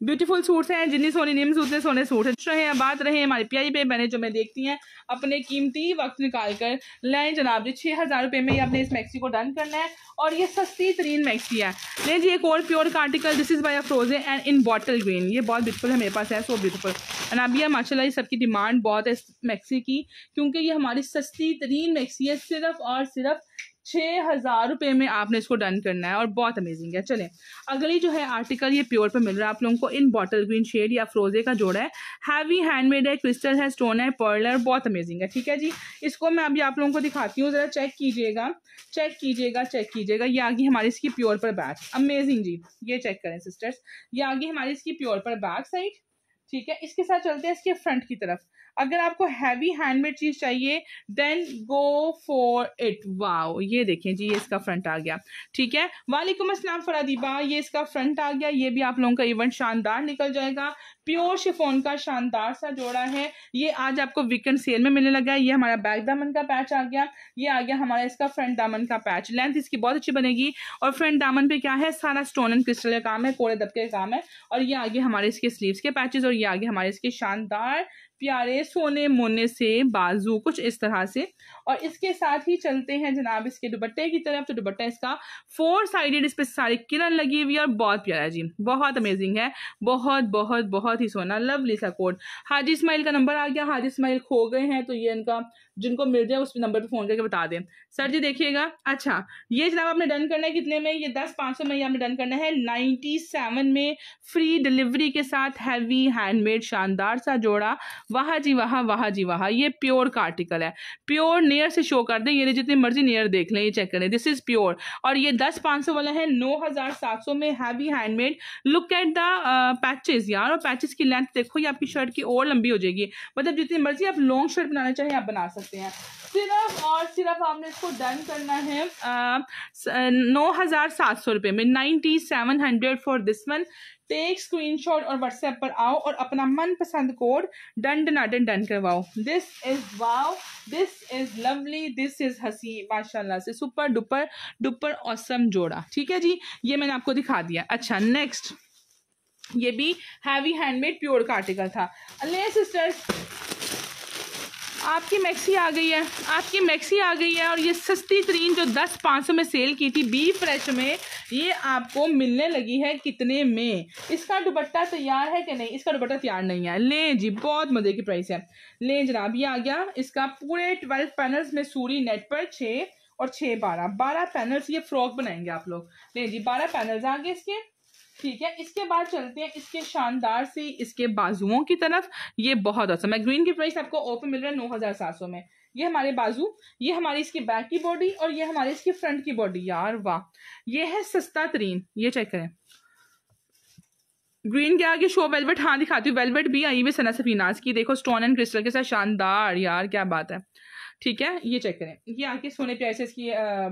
ब्यूटीफुल सूट्स हैं जितनी सोनी निम्स उतने सोने सूट रहे हैं बात रहे पी आई पे मैंने जो मैं देखती हैं अपने कीमती वक्त निकाल कर लें जनाब जी छः हज़ार रुपये में ही अपने इस मैक्सी को डन करना है और ये सस्ती तरीन मैक्सी है लें जी एक और प्योर का आर्टिकल दिस इज़ बाई फ्रोजे एंड इन बॉटल ग्रीन ये बहुत ब्यूटीफुल है मेरे पास है सो ब्यूटीफुल अनाबिया माशाला सबकी डिमांड बहुत है इस मैक्सी की क्योंकि ये हमारी सस्ती तरीन मैक्सी है सिर्फ और सिर्फ छः हज़ार रुपये में आपने इसको डन करना है और बहुत अमेजिंग है चलें अगली जो है आर्टिकल ये प्योर पर मिल रहा है आप लोगों को इन बॉटल ग्रीन शेड या फ्रोजे का जोड़ा है हैवी हैंडमेड है क्रिस्टल है स्टोन है पर्ल है बहुत अमेजिंग है ठीक है जी इसको मैं अभी आप लोगों को दिखाती हूँ ज़रा चेक कीजिएगा चेक कीजिएगा चेक कीजिएगा ये आगे हमारी इसकी प्योर पर बैक अमेजिंग जी ये चेक करें सिस्टर्स ये आगे हमारी इसकी प्योर पर बैक साइड ठीक है इसके साथ चलते हैं इसके फ्रंट की तरफ अगर आपको हैवी हैंडमेड चीज़ चाहिए then go for it wow ये देखें जी ये इसका फ्रंट आ गया ठीक है वालेकुम असलम फरादीबा ये इसका फ्रंट आ गया ये भी आप लोगों का इवेंट शानदार निकल जाएगा प्योर शिफोन का शानदार सा जोड़ा है ये आज आपको वीकेंड सेल में मिलने लगा ये हमारा बैक दामन का पैच आ गया ये आ गया हमारा इसका फ्रंट दामन का पैच लेंथ इसकी बहुत अच्छी बनेगी और फ्रंट दामन पे क्या है सारा स्टोन एंड क्रिस्टल का काम है कोड़े दबके का काम है और ये आगे हमारे इसके स्लीव्स के पैचेस और ये आगे हमारे इसके शानदार प्यारे सोने मोने से बाजू कुछ इस तरह से और इसके साथ ही चलते हैं जनाब इसके दुपट्टे की तरफ तो दुपट्टा इसका फोर साइडेड इस पर सारी किरण लगी हुई है और बहुत प्यारा जी बहुत अमेजिंग है बहुत बहुत बहुत ही सोना लवली सा कोट हाजी इसमाइल का नंबर आ गया हाजी इसमाइल खो गए हैं तो ये इनका जिनको मिल जाए उस नंबर पर फ़ोन करके बता दें सर जी देखिएगा अच्छा ये जनाब आपने डन करना है कितने में ये दस पाँच सौ में ये आपने डन करना है नाइन्टी सेवन में फ्री डिलीवरी के साथ हैवी हैंडमेड शानदार सा जोड़ा वाह जी वाह वाह जी वाह ये प्योर का आर्टिकल है प्योर नियर से शो कर दें ये जितनी मर्जी नियर देख लें ये चेक करें दिस इज़ प्योर और ये दस पाँच सौ वाला है नौ हज़ार सात सौ में heavy handmade look at the patches यार और पैचेज़ की लेंथ देखो ये आपकी शर्ट की और लंबी हो जाएगी मतलब जितनी मर्जी आप लॉन्ग शर्ट बनाना चाहें आप बना सकते सकते हैं सिर्फ और सिर्फ आपने इसको डन करना है नौ हज़ार सात सौ रुपये में ninety seven hundred for this one take screenshot और व्हाट्सएप पर आओ और अपना मनपसंद code done done done done करवाओ this is wow this is lovely this is हसी माशाल्लाह से सुपर डुपर डुपर औसम जोड़ा ठीक है जी ये मैंने आपको दिखा दिया अच्छा नेक्स्ट ये भी हैवी हैंडमेड प्योर का आर्टिकल था अले सिस्टर्स आपकी मैक्सी आ गई है आपकी मैक्सी आ गई है और ये सस्ती तरीन जो दस पाँच सौ में सेल की थी बी फ्रेश में ये आपको मिलने लगी है कितने में इसका दुपट्टा तैयार है कि नहीं इसका दुपट्टा तैयार नहीं है लें जी बहुत मज़े की प्राइस है लें जनाब ये आ गया इसका पूरे ट्वेल्व पैनल्स में सूरी नेट पर छः और छः बारह बारह पैनल्स ये फ्रॉक बनाएंगे आप लोग लें जी बारह पैनल्स आ गए इसके ठीक है इसके बाद चलते हैं इसके शानदार से इसके बाजुओं की तरफ ये बहुत अच्छा मैं ग्रीन की प्राइस आपको ऑफर मिल रहा है नौ हज़ार सात सौ में ये हमारे बाजू ये हमारी इसकी बैक की बॉडी और ये हमारे इसकी फ्रंट की बॉडी यार वाह ये है सस्ता तरीन ये चेक करें ग्रीन के आगे शो वेलवेट हाँ दिखाती हूँ वेलवेट भी आई हुई सना सफीनाज की देखो स्टोन एंड क्रिस्टल के साथ शानदार यार क्या बात है ठीक है ये चेक करें ये आके सोने पे इसकी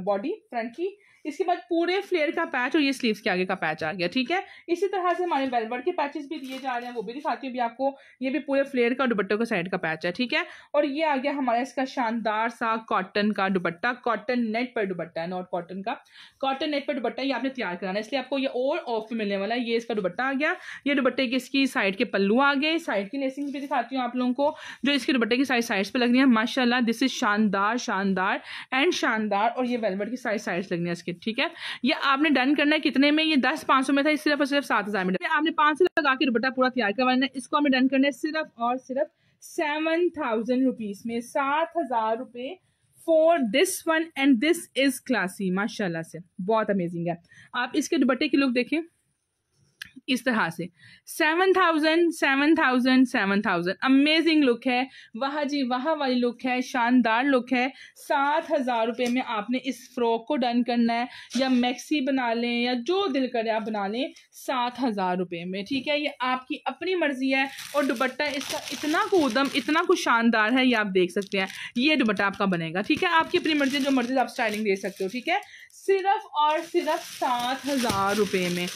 बॉडी फ्रंट की इसके बाद पूरे फ्लेयर का पैच और ये स्लीव्स के आगे का पैच आ गया ठीक है इसी तरह से हमारे बेलबर्ड के पैचेस भी दिए जा रहे हैं वो भी दिखाती हूँ आपको ये भी पूरे फ्लेयर का दुपट्टों का साइड का पैच है ठीक है और ये आ गया हमारा इसका शानदार सा कॉटन का दुपट्टा कॉटन नेट पर दुपट्टा है नॉट कॉटन का कॉटन नेट पर दुपट्टा ये आपने तैयार कराना है इसलिए आपको ये और ऑफ मिलने वाला है ये इसका दुपट्टा आ गया ये दुपट्टे की इसकी साइड के पल्लू आ गए साइड की लेसिंग भी दिखाती हूँ आप लोगों को जो इसके दुपट्टे की साइड साइड्स पर लग रही है माशाला दिस इज शानदार शानदार एंड शानदार और ये वेलवेट की साइड साइड्स लगनी है इसके मार्केट ठीक है ये आपने डन करना है कितने में ये दस पांच सौ में था सिर्फ और सिर्फ सात हज़ार में आपने पांच सौ लगा के रुपटा पूरा तैयार करवाना है इसको हमें डन करना है सिर्फ और सिर्फ सेवन थाउजेंड रुपीज़ में सात हज़ार रुपए for this one and this is classy माशाल्लाह से बहुत अमेजिंग है आप इसके दुपट्टे की लुक देखें इस तरह से seven thousand seven thousand seven thousand amazing look है वाह जी वाह वाली लुक है शानदार लुक है सात हज़ार रुपये में आपने इस फ्रॉक को डन करना है या मैक्सी बना लें या जो दिल करे आप बना लें सात हज़ार रुपये में ठीक है ये आपकी अपनी मर्ज़ी है और दुपट्टा इसका इतना उदम इतना कुछ शानदार है ये आप देख सकते हैं ये दुपट्टा आपका बनेगा ठीक है आपकी अपनी मर्ज़ी जो मर्ज़ी आप स्टाइलिंग दे सकते हो ठीक है सिर्फ और सिर्फ सात हज़ार रुपये में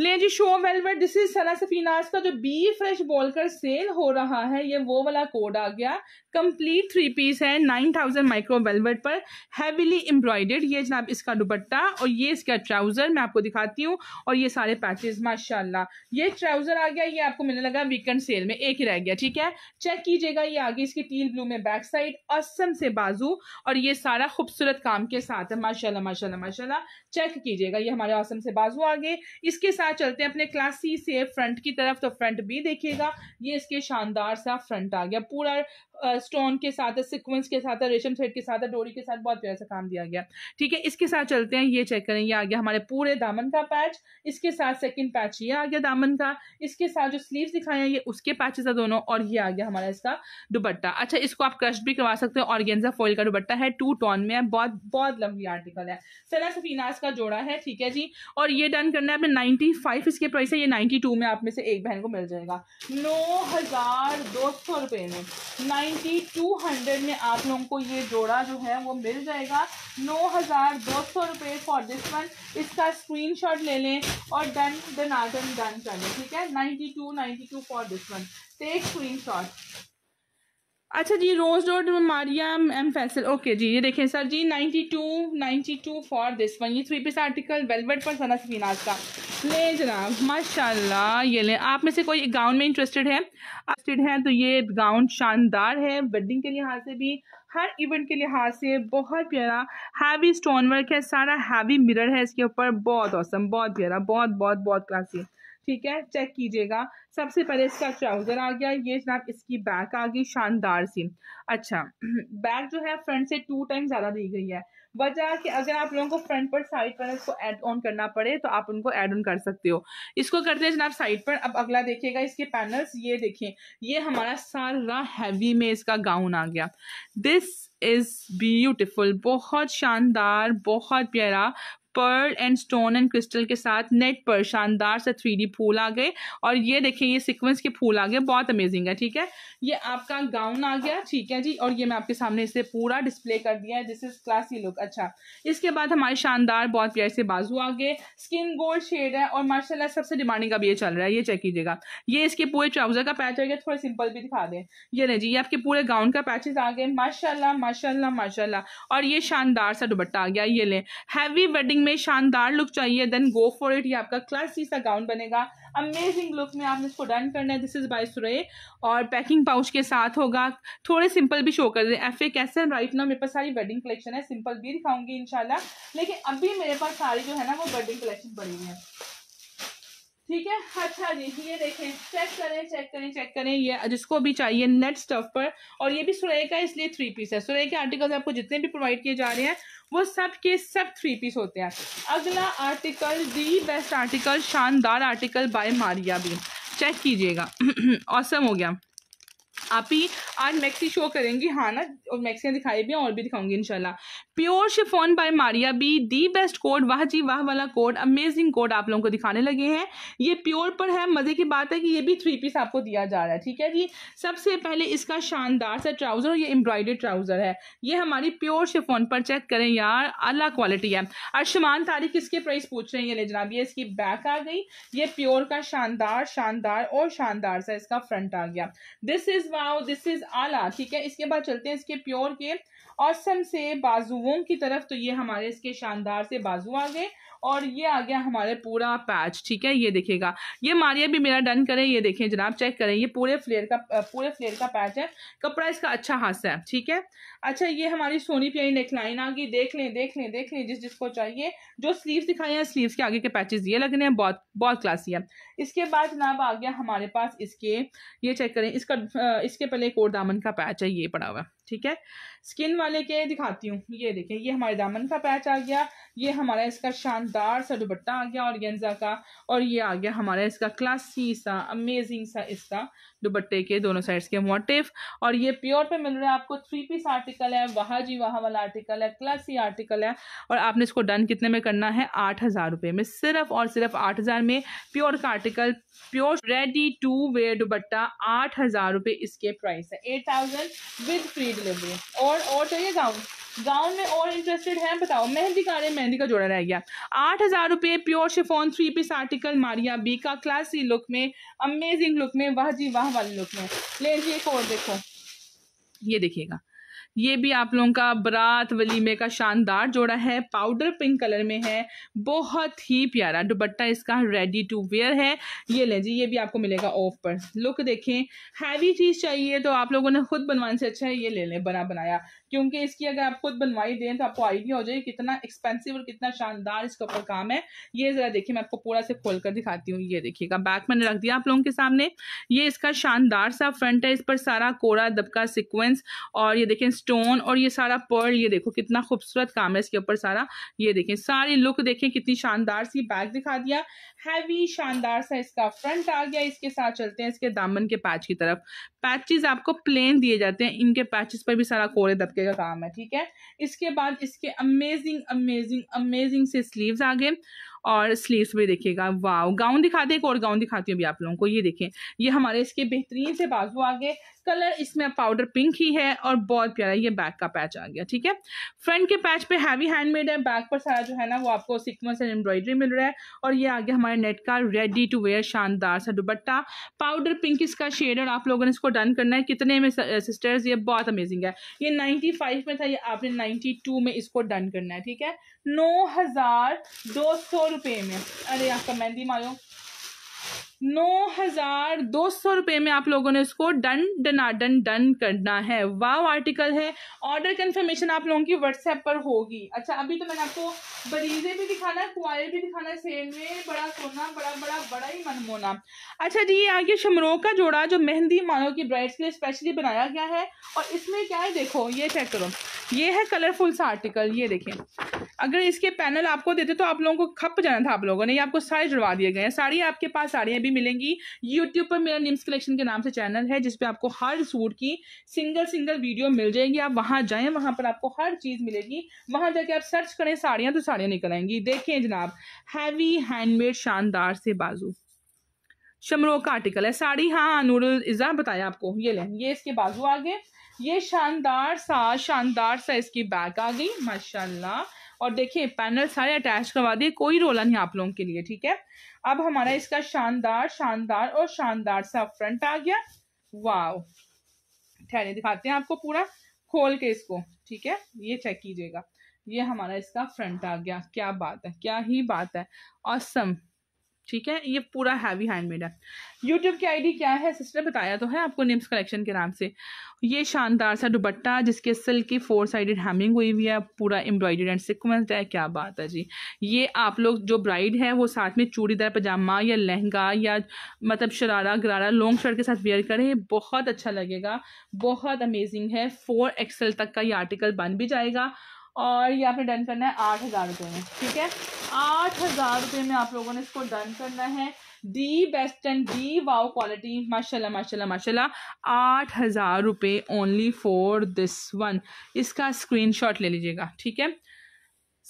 ले जी show velvet this is Sana Safinaz का जो बी फ्रेश बोलकर सेल हो रहा है ये वो वाला कोड आ गया कंप्लीट थ्री पीस है नाइन थाउजेंड माइक्रो वेलवेट पर हैवीली एम्ब्रॉयडेड ये जनाब इसका दुपट्टा और ये इसका ट्राउज़र मैं आपको दिखाती हूँ और ये सारे पैचेज माशाल्लाह ये ट्राउज़र आ गया ये आपको मिलने लगा वीकेंड सेल में एक ही रह गया ठीक है चेक कीजिएगा ये आगे इसकी टील ब्लू में बैक साइड असम से बाजू और ये सारा खूबसूरत काम के साथ है माशाला माशाला माशाला चेक कीजिएगा ये हमारे असम से बाजू आ गए इसके साथ चलते हैं अपने क्लासी से फ्रंट की तरफ तो फ्रंट भी देखिएगा ये इसके शानदार सा फ्रंट आ गया पूरा स्टोन के साथ है सिक्वेंस के साथ है रेशम सेट के साथ है डोरी के साथ बहुत प्यारा सा काम दिया गया ठीक है इसके साथ चलते हैं ये चेक करें ये आ गया हमारे पूरे दामन का पैच इसके साथ सेकंड पैच ये आ गया दामन का इसके साथ जो स्लीव्स दिखाए हैं ये उसके पैचेस है दोनों और ये आ गया हमारा इसका दुपट्टा अच्छा इसको आप क्रश भी करवा सकते हैं और गेंजा फॉइल का दुपट्टा है टू टॉन में है बहुत बहुत लंबी आर्टिकल है सला सफीनास का जोड़ा है ठीक है जी और ये डन करना है अपने नाइनटी फाइव इसके प्राइस है ये नाइनटी टू में आप में से एक बहन को मिल जाएगा नौ हजार दो सौ रुपये में नाइनटी ओनली टू हंड्रेड में आप लोगों को ये जोड़ा जो है वो मिल जाएगा नौ हज़ार दो सौ रुपये फॉर दिस वन इसका स्क्रीन शॉट ले लें और डन दन आदम डन कर लें ठीक है ninety two ninety two for this one take screen shot अच्छा जी रोज रोड मारिया एम फैसल ओके जी ये देखें सर जी two ninety two for this one ये थ्री पीस आर्टिकल वेलवेट पर सना सफीनाज का ले जनाब माशाल्लाह ये ले आप में से कोई गाउन में इंटरेस्टेड है इंटरेस्टेड है तो ये गाउन शानदार है वेडिंग के लिहाज से भी हर इवेंट के लिहाज से बहुत प्यारा हैवी स्टोन वर्क है सारा हैवी मिरर है इसके ऊपर बहुत औसम बहुत प्यारा बहुत बहुत बहुत क्लासी ठीक है चेक कीजिएगा सबसे पहले इसका ट्राउज़र आ गया ये जनाब इसकी बैक आ गई शानदार सी अच्छा बैक जो है फ्रंट से टू टाइम ज़्यादा दी गई है वजह कि अगर आप लोगों को फ्रंट पर साइड पर इसको ऐड ऑन करना पड़े तो आप उनको ऐड ऑन कर सकते हो इसको करते हैं जनाब साइड पर अब अगला देखिएगा इसके पैनल्स ये देखें ये हमारा सारा हैवी में इसका गाउन आ गया दिस इज़ ब्यूटिफुल बहुत शानदार बहुत प्यारा pearl and stone and crystal के साथ नेट पर शानदार से थ्री फूल आ गए और ये देखिए ये सिक्वेंस के फूल आ गए बहुत अमेजिंग है ठीक है ये आपका गाउन आ गया ठीक है जी और ये मैं आपके सामने इसे पूरा डिस्प्ले कर दिया है दिस इज क्लासी लुक अच्छा इसके बाद हमारे शानदार बहुत प्यार से बाजू आ गए स्किन गोल्ड शेड है और माशाला सबसे डिमांडिंग अब ये चल रहा है ये चेक कीजिएगा ये इसके पूरे ट्राउजर का पैच हो गया थोड़ा सिंपल भी दिखा दें ये नहीं जी ये आपके पूरे गाउन का पैचेज आ गए माशाला माशाला माशाला और ये शानदार सा दुबट्टा आ गया ये लें हैवी वेडिंग स्टिचिंग में शानदार लुक चाहिए देन गो फॉर इट ये आपका क्लासी सा गाउन बनेगा अमेजिंग लुक में आपने इसको डन करना है दिस इज़ बाय सुरे और पैकिंग पाउच के साथ होगा थोड़े सिंपल भी शो कर दे एफ ए कैसे राइट ना मेरे पास सारी वेडिंग कलेक्शन है सिंपल भी दिखाऊंगी इनशाला लेकिन अभी मेरे पास सारी जो है ना वो वेडिंग कलेक्शन बनी है ठीक है अच्छा जी ये देखें चेक करें चेक करें चेक करें ये जिसको भी चाहिए नेट स्टफ पर और ये भी सुरे का इसलिए थ्री पीस है सुरे के आर्टिकल्स आपको जितने भी प्रोवाइड किए जा रहे हैं वो सब के सब थ्री पीस होते हैं अगला आर्टिकल दी बेस्ट आर्टिकल शानदार आर्टिकल बाय मारिया भी चेक कीजिएगा औसम हो गया आप ही आज मैक्सी शो करेंगी हाँ ना और मैक्सियाँ दिखाई भी और भी दिखाऊंगी इनशाला pure chiffon by Maria B the best code वाह जी वाह वाला कोड अमेजिंग कोड आप लोगों को दिखाने लगे हैं ये प्योर पर है मज़े की बात है कि ये भी थ्री पीस आपको दिया जा रहा है ठीक है जी सबसे पहले इसका शानदार सा ट्राउज़र और ये एम्ब्रॉयडरी ट्राउज़र है ये हमारी प्योर शिफोन पर चेक करें यार अला क्वालिटी है अरशमान तारीख इसके प्राइस पूछ रहे हैं ये जनाब ये इसकी बैक आ गई ये प्योर का शानदार शानदार और शानदार सा इसका फ्रंट आ गया this is now this is आला ठीक है इसके बाद चलते हैं इसके प्योर के औसम से बाजुओं की तरफ तो ये हमारे इसके शानदार से बाजू आ गए और ये आ गया हमारे पूरा पैच ठीक है ये देखेगा ये मारिया भी मेरा डन करें ये देखें जनाब चेक करें ये पूरे फ्लेयर का पूरे फ्लेयर का पैच है कपड़ा इसका अच्छा हादसा है ठीक है अच्छा ये हमारी सोनी प्यारी नेकलाइन आ गई देख लें देख लें देख लें जिस जिसको चाहिए जो स्लीव्स दिखाई हैं स्लीव्स के आगे के पैचेस ये लगने हैं बहुत बहुत क्लासी है इसके बाद जनाब आ गया हमारे पास इसके ये चेक करें इसका इसके पहले एक और दामन का पैच है ये पड़ा हुआ ठीक है स्किन वाले के दिखाती हूँ ये देखें ये हमारे दामन का पैच आ गया ये हमारा इसका शानदार सा दुपट्टा आ गया और गेंजा का और ये आ गया हमारा इसका क्लासी सा अमेजिंग सा इसका दुपट्टे के दोनों साइड्स के मोटिव और ये प्योर पे मिल रहे हैं आपको थ्री पीस आर्टिकल है वहा जी वाह वाला आर्टिकल है क्लासी आर्टिकल है और आपने इसको डन कितने में करना है आठ हज़ार रुपये में सिर्फ और सिर्फ आठ हज़ार में प्योर का article pure ready to wear dupatta आठ हज़ार रुपये इसके प्राइस है eight thousand with free delivery और और चाहिए गाउन गाउन में और इंटरेस्टेड हैं बताओ मेहंदी का मेहंदी का जोड़ा रह गया आठ हज़ार रुपये pure chiffon three piece article Maria B का क्लासी लुक में अमेजिंग लुक में वाह जी वाह वाली लुक में ले जी एक और देखो ये देखिएगा ये भी आप लोगों का बरात वलीमे का शानदार जोड़ा है पाउडर पिंक कलर में है बहुत ही प्यारा दुबट्टा इसका रेडी टू वेयर है ये लें जी ये भी आपको मिलेगा ऑफ पर लुक देखें हैवी चीज़ चाहिए तो आप लोगों ने खुद बनवाने से अच्छा है ये ले लें बना बनाया क्योंकि इसकी अगर आप खुद बनवाई दें तो आपको आइडिया हो जाए कितना एक्सपेंसिव और कितना शानदार इसके ऊपर काम है ये ज़रा देखिए मैं आपको पूरा से खोल कर दिखाती हूँ ये देखिएगा बैक मैंने रख दिया आप लोगों के सामने ये इसका शानदार सा फ्रंट है इस पर सारा कोड़ा दबका सिक्वेंस और ये देखें स्टोन और ये सारा पर्ल ये देखो कितना खूबसूरत काम है इसके ऊपर सारा ये देखें सारी लुक देखें कितनी शानदार सी बैग दिखा दिया हैवी शानदार सा इसका फ्रंट आ गया इसके साथ चलते हैं इसके दामन के पैच की तरफ पैचेस आपको प्लेन दिए जाते हैं इनके पैचेस पर भी सारा कोरे दबके का काम है ठीक है इसके बाद इसके अमेजिंग अमेजिंग अमेजिंग से स्लीव्स आ गए और स्लीव्स भी देखिएगा वाह गाउन दिखा हैं एक और गाउन दिखाती हूँ अभी आप लोगों को ये देखें ये हमारे इसके बेहतरीन से बाजू आ गए कलर इसमें पाउडर पिंक ही है और बहुत प्यारा ये बैक का पैच आ गया ठीक है फ्रंट के पैच पे हैवी हैंडमेड है बैक पर सारा जो है ना वो आपको सिक्वेंस एंड एम्ब्रॉयडरी मिल रहा है और ये आ गया हमारे हमारे नेट का रेडी टू वेयर शानदार सा दुपट्टा पाउडर पिंक इसका शेड और आप लोगों ने इसको डन करना है कितने में सिस्टर्स ये बहुत अमेजिंग है ये 95 में था ये आपने 92 में इसको डन करना है ठीक है नौ हज़ार दो सौ रुपये में अरे आपका मेहंदी मारो नौ हजार दो सौ रुपये में आप लोगों ने इसको डन डना डन डन करना है वाव आर्टिकल है ऑर्डर कंफर्मेशन आप लोगों की व्हाट्सएप पर होगी अच्छा अभी तो मैंने आपको बरीजे भी दिखाना है कुआरे भी दिखाना है सेल में बड़ा सोना बड़ा बड़ा बड़ा ही मनमोना अच्छा जी ये आगे शमरो का जोड़ा जो मेहंदी मानो की ब्राइड्स के लिए स्पेशली बनाया गया है और इसमें क्या है देखो ये चेक करो ये है कलरफुल सा आर्टिकल ये देखें अगर इसके पैनल आपको देते तो आप लोगों को खप जाना था आप लोगों ने ये आपको सारे जुड़वा दिए गए हैं साड़ी आपके पास साड़ियाँ भी भी मिलेंगी यूट्यूब पर मेरा निम्स कलेक्शन के नाम से चैनल है जिसपे आपको हर सूट की सिंगल सिंगल वीडियो मिल जाएंगी आप वहां जाएँ वहां पर आपको हर चीज़ मिलेगी वहां जाके आप सर्च करें साड़ियां तो साड़ियां निकल आएंगी देखें जनाब हैवी हैंडमेड शानदार से बाजू शमरो का आर्टिकल है साड़ी हाँ नूरल इज़ा बताया आपको ये लें ये इसके बाजू आ गए ये शानदार सा शानदार सा इसकी बैग आ गई माशाल्लाह और देखिए पैनल सारे अटैच करवा दिए कोई रोला नहीं आप लोगों के लिए ठीक है अब हमारा इसका शानदार शानदार और शानदार सा फ्रंट आ गया वाव ठहरे दिखाते हैं आपको पूरा खोल के इसको ठीक है ये चेक कीजिएगा ये हमारा इसका फ्रंट आ गया क्या बात है क्या ही बात है औसम awesome. ठीक है ये पूरा हैवी हैंडमेड है यूट्यूब की आईडी क्या है सिस्टर बताया तो है आपको निम्स कलेक्शन के नाम से ये शानदार सा दुबट्टा जिसके सिल्क की फोर साइडेड हैमिंग हुई हुई है पूरा एम्ब्रॉयडर्ड एंड सिक्वेंस है क्या बात है जी ये आप लोग जो ब्राइड है वो साथ में चूड़ीदार पजामा या लहंगा या मतलब शरारा गरारा लॉन्ग शर्ट के साथ वेयर करें बहुत अच्छा लगेगा बहुत अमेजिंग है फोर एक्सल तक का ये आर्टिकल बन भी जाएगा और ये आपने डन करना है आठ हज़ार रुपये में ठीक है आठ हज़ार रुपये में आप लोगों ने इसको डन करना है the best and the wow quality माशाल्लाह माशाल्लाह माशाल्लाह आठ हज़ार रुपये ओनली फॉर दिस वन इसका स्क्रीनशॉट ले लीजिएगा ठीक है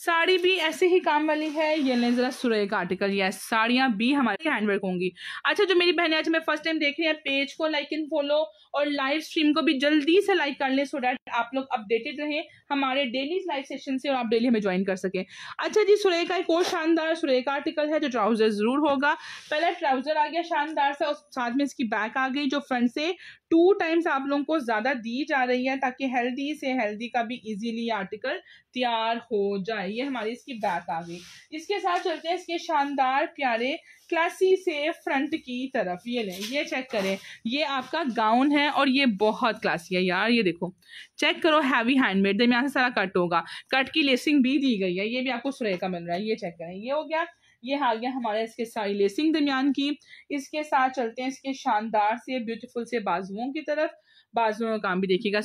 साड़ी भी ऐसे ही काम वाली है ये लें जरा सुरह का आर्टिकल यस साड़ियाँ भी हमारी हैंडवर्क होंगी अच्छा जो मेरी बहनें आज मैं फर्स्ट टाइम देख रही हैं पेज को लाइक एंड फॉलो और लाइव स्ट्रीम को भी जल्दी से लाइक कर लें सो डैट आप लोग अपडेटेड रहें हमारे डेली लाइव सेशन से और आप डेली हमें ज्वाइन कर सकें अच्छा जी सुरह का एक और शानदार सुरह का आर्टिकल है जो ट्राउजर ज़रूर होगा पहला ट्राउजर आ गया शानदार सा और साथ में इसकी बैक आ गई जो फ्रंट से टू टाइम्स आप लोगों को ज़्यादा दी जा रही है ताकि हेल्दी से हेल्दी का भी इजीली आर्टिकल तैयार हो जाए ये हमारी इसकी बैक आ गई इसके साथ चलते हैं इसके शानदार प्यारे क्लासी से फ्रंट की तरफ ये लें ये चेक करें ये आपका गाउन है और ये बहुत क्लासी है यार ये देखो चेक करो हैवी हैंडमेड दरमियान से सारा कट होगा कट की लेसिंग भी दी गई है ये भी आपको सुरेखा मिल रहा है ये चेक करें ये हो गया ये आ गया हमारे इसके सारी लेसिंग दरमियान की इसके साथ चलते हैं इसके शानदार से ब्यूटीफुल से बाजुओं की तरफ बाजुओं का काम भी देखिएगा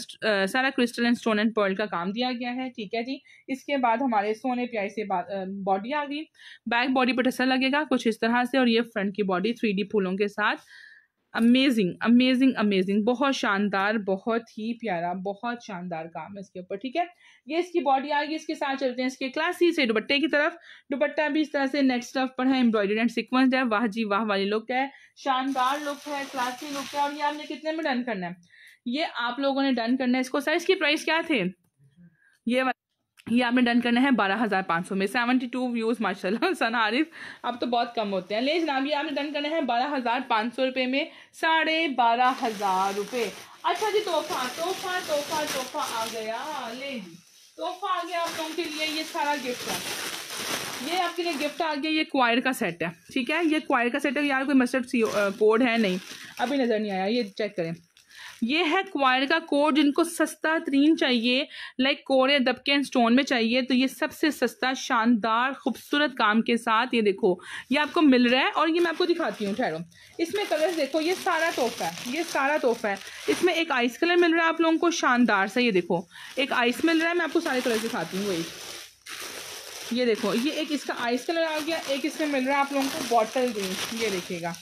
सारा crystal and stone and pearl का काम दिया गया है ठीक है जी इसके बाद हमारे सोने प्याई से बॉडी आ गई बैक बॉडी पर टसर लगेगा कुछ इस तरह से और ये फ्रंट की बॉडी थ्री फूलों के साथ अमेजिंग अमेजिंग अमेजिंग बहुत शानदार बहुत ही प्यारा बहुत शानदार काम है इसके ऊपर ठीक है ये इसकी बॉडी आ गई इसके साथ चलते हैं इसके क्लासी से दुपट्टे की तरफ दुपट्टा भी इस तरह से नेक्स्ट स्टफ पर है एम्ब्रॉयडरी एंड सिक्वेंस है वाह जी वाह वाली लुक है शानदार लुक है क्लासी लुक है और ये आपने कितने में डन करना है ये आप लोगों ने डन करना है इसको सर इसकी प्राइस क्या थे ये वाला ये आपने डन करना है बारह हज़ार पाँच सौ में सेवेंटी टू व्यूज़ माशाल्लाह सन आरिफ अब तो बहुत कम होते हैं ले जनाब ये आपने डन करना है बारह हज़ार पाँच सौ रुपये में साढ़े बारह हज़ार रुपये अच्छा जी तोहफा तोहफा तोहफा तोहफा आ गया ले जी तोहफा आ गया आप लोगों के लिए ये सारा गिफ्ट है ये आपके लिए गिफ्ट आ गया ये क्वायर का सेट है ठीक है ये क्वायर का सेट है यार कोई मस्टर्ड कोड है नहीं अभी नज़र नहीं आया ये चेक करें ये है क्वायर का कोड जिनको सस्ता तरीन चाहिए लाइक कोर या दबके एंड स्टोन में चाहिए तो ये सबसे सस्ता शानदार खूबसूरत काम के साथ ये देखो ये आपको मिल रहा है और ये मैं आपको दिखाती हूँ ठहरो इसमें कलर देखो ये सारा तोहफा है ये सारा तोहफा है इसमें एक आइस कलर मिल रहा है आप लोगों को शानदार सा ये देखो एक आइस मिल रहा है मैं आपको सारे कलर दिखाती हूँ वही ये देखो ये एक इसका आइस कलर आ गया एक इसमें मिल रहा है आप लोगों को बॉटल ग्रीन ये देखिएगा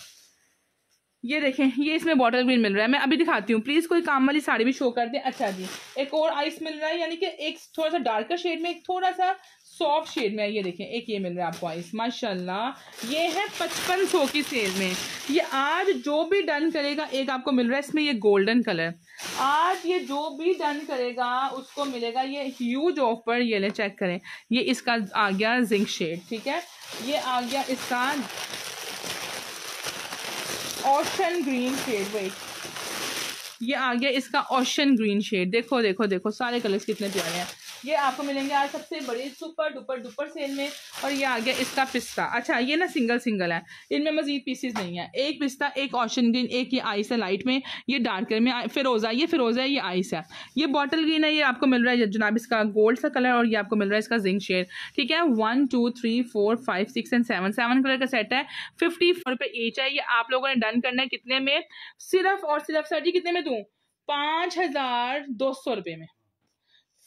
ये देखें ये इसमें बॉटल ग्रीन मिल रहा है मैं अभी दिखाती हूँ प्लीज़ कोई काम वाली साड़ी भी शो कर दें अच्छा जी एक और आइस मिल रहा है यानी कि एक थोड़ा सा डार्कर शेड में एक थोड़ा सा सॉफ्ट शेड में ये देखें एक ये मिल रहा है आपको आइस माशाल्लाह ये है पचपन सौ की सेल में ये आज जो भी डन करेगा एक आपको मिल रहा है इसमें ये गोल्डन कलर आज ये जो भी डन करेगा उसको मिलेगा ये ह्यूज ऑफर ये ले चेक करें ये इसका आ गया जिंक शेड ठीक है ये आ गया इसका ओशन ग्रीन शेड वेट ये आ गया इसका ओशन ग्रीन शेड देखो देखो देखो सारे कलर्स कितने प्यारे हैं ये आपको मिलेंगे आज सबसे बड़े सुपर डुपर डुपर सेल में और ये आ गया इसका पिस्ता अच्छा ये ना सिंगल सिंगल है इनमें मजीद पीसीज नहीं है एक पिस्ता एक ऑशन ग्रीन एक ये आइस है लाइट में ये डार्क कलर में फिरोज़ा ये फिरोज़ा है ये आइस है ये बॉटल ग्रीन है ये आपको मिल रहा है जनाब इसका गोल्ड सा कलर और ये आपको मिल रहा है इसका जिंक शेड ठीक है one two three four five six and seven seven colour का सेट है फिफ्टी फोर रुपये एच है ये आप लोगों ने डन करना है कितने में सिर्फ और सिर्फ सर जी कितने में दूँ पाँच हज़ार दो सौ रुपये में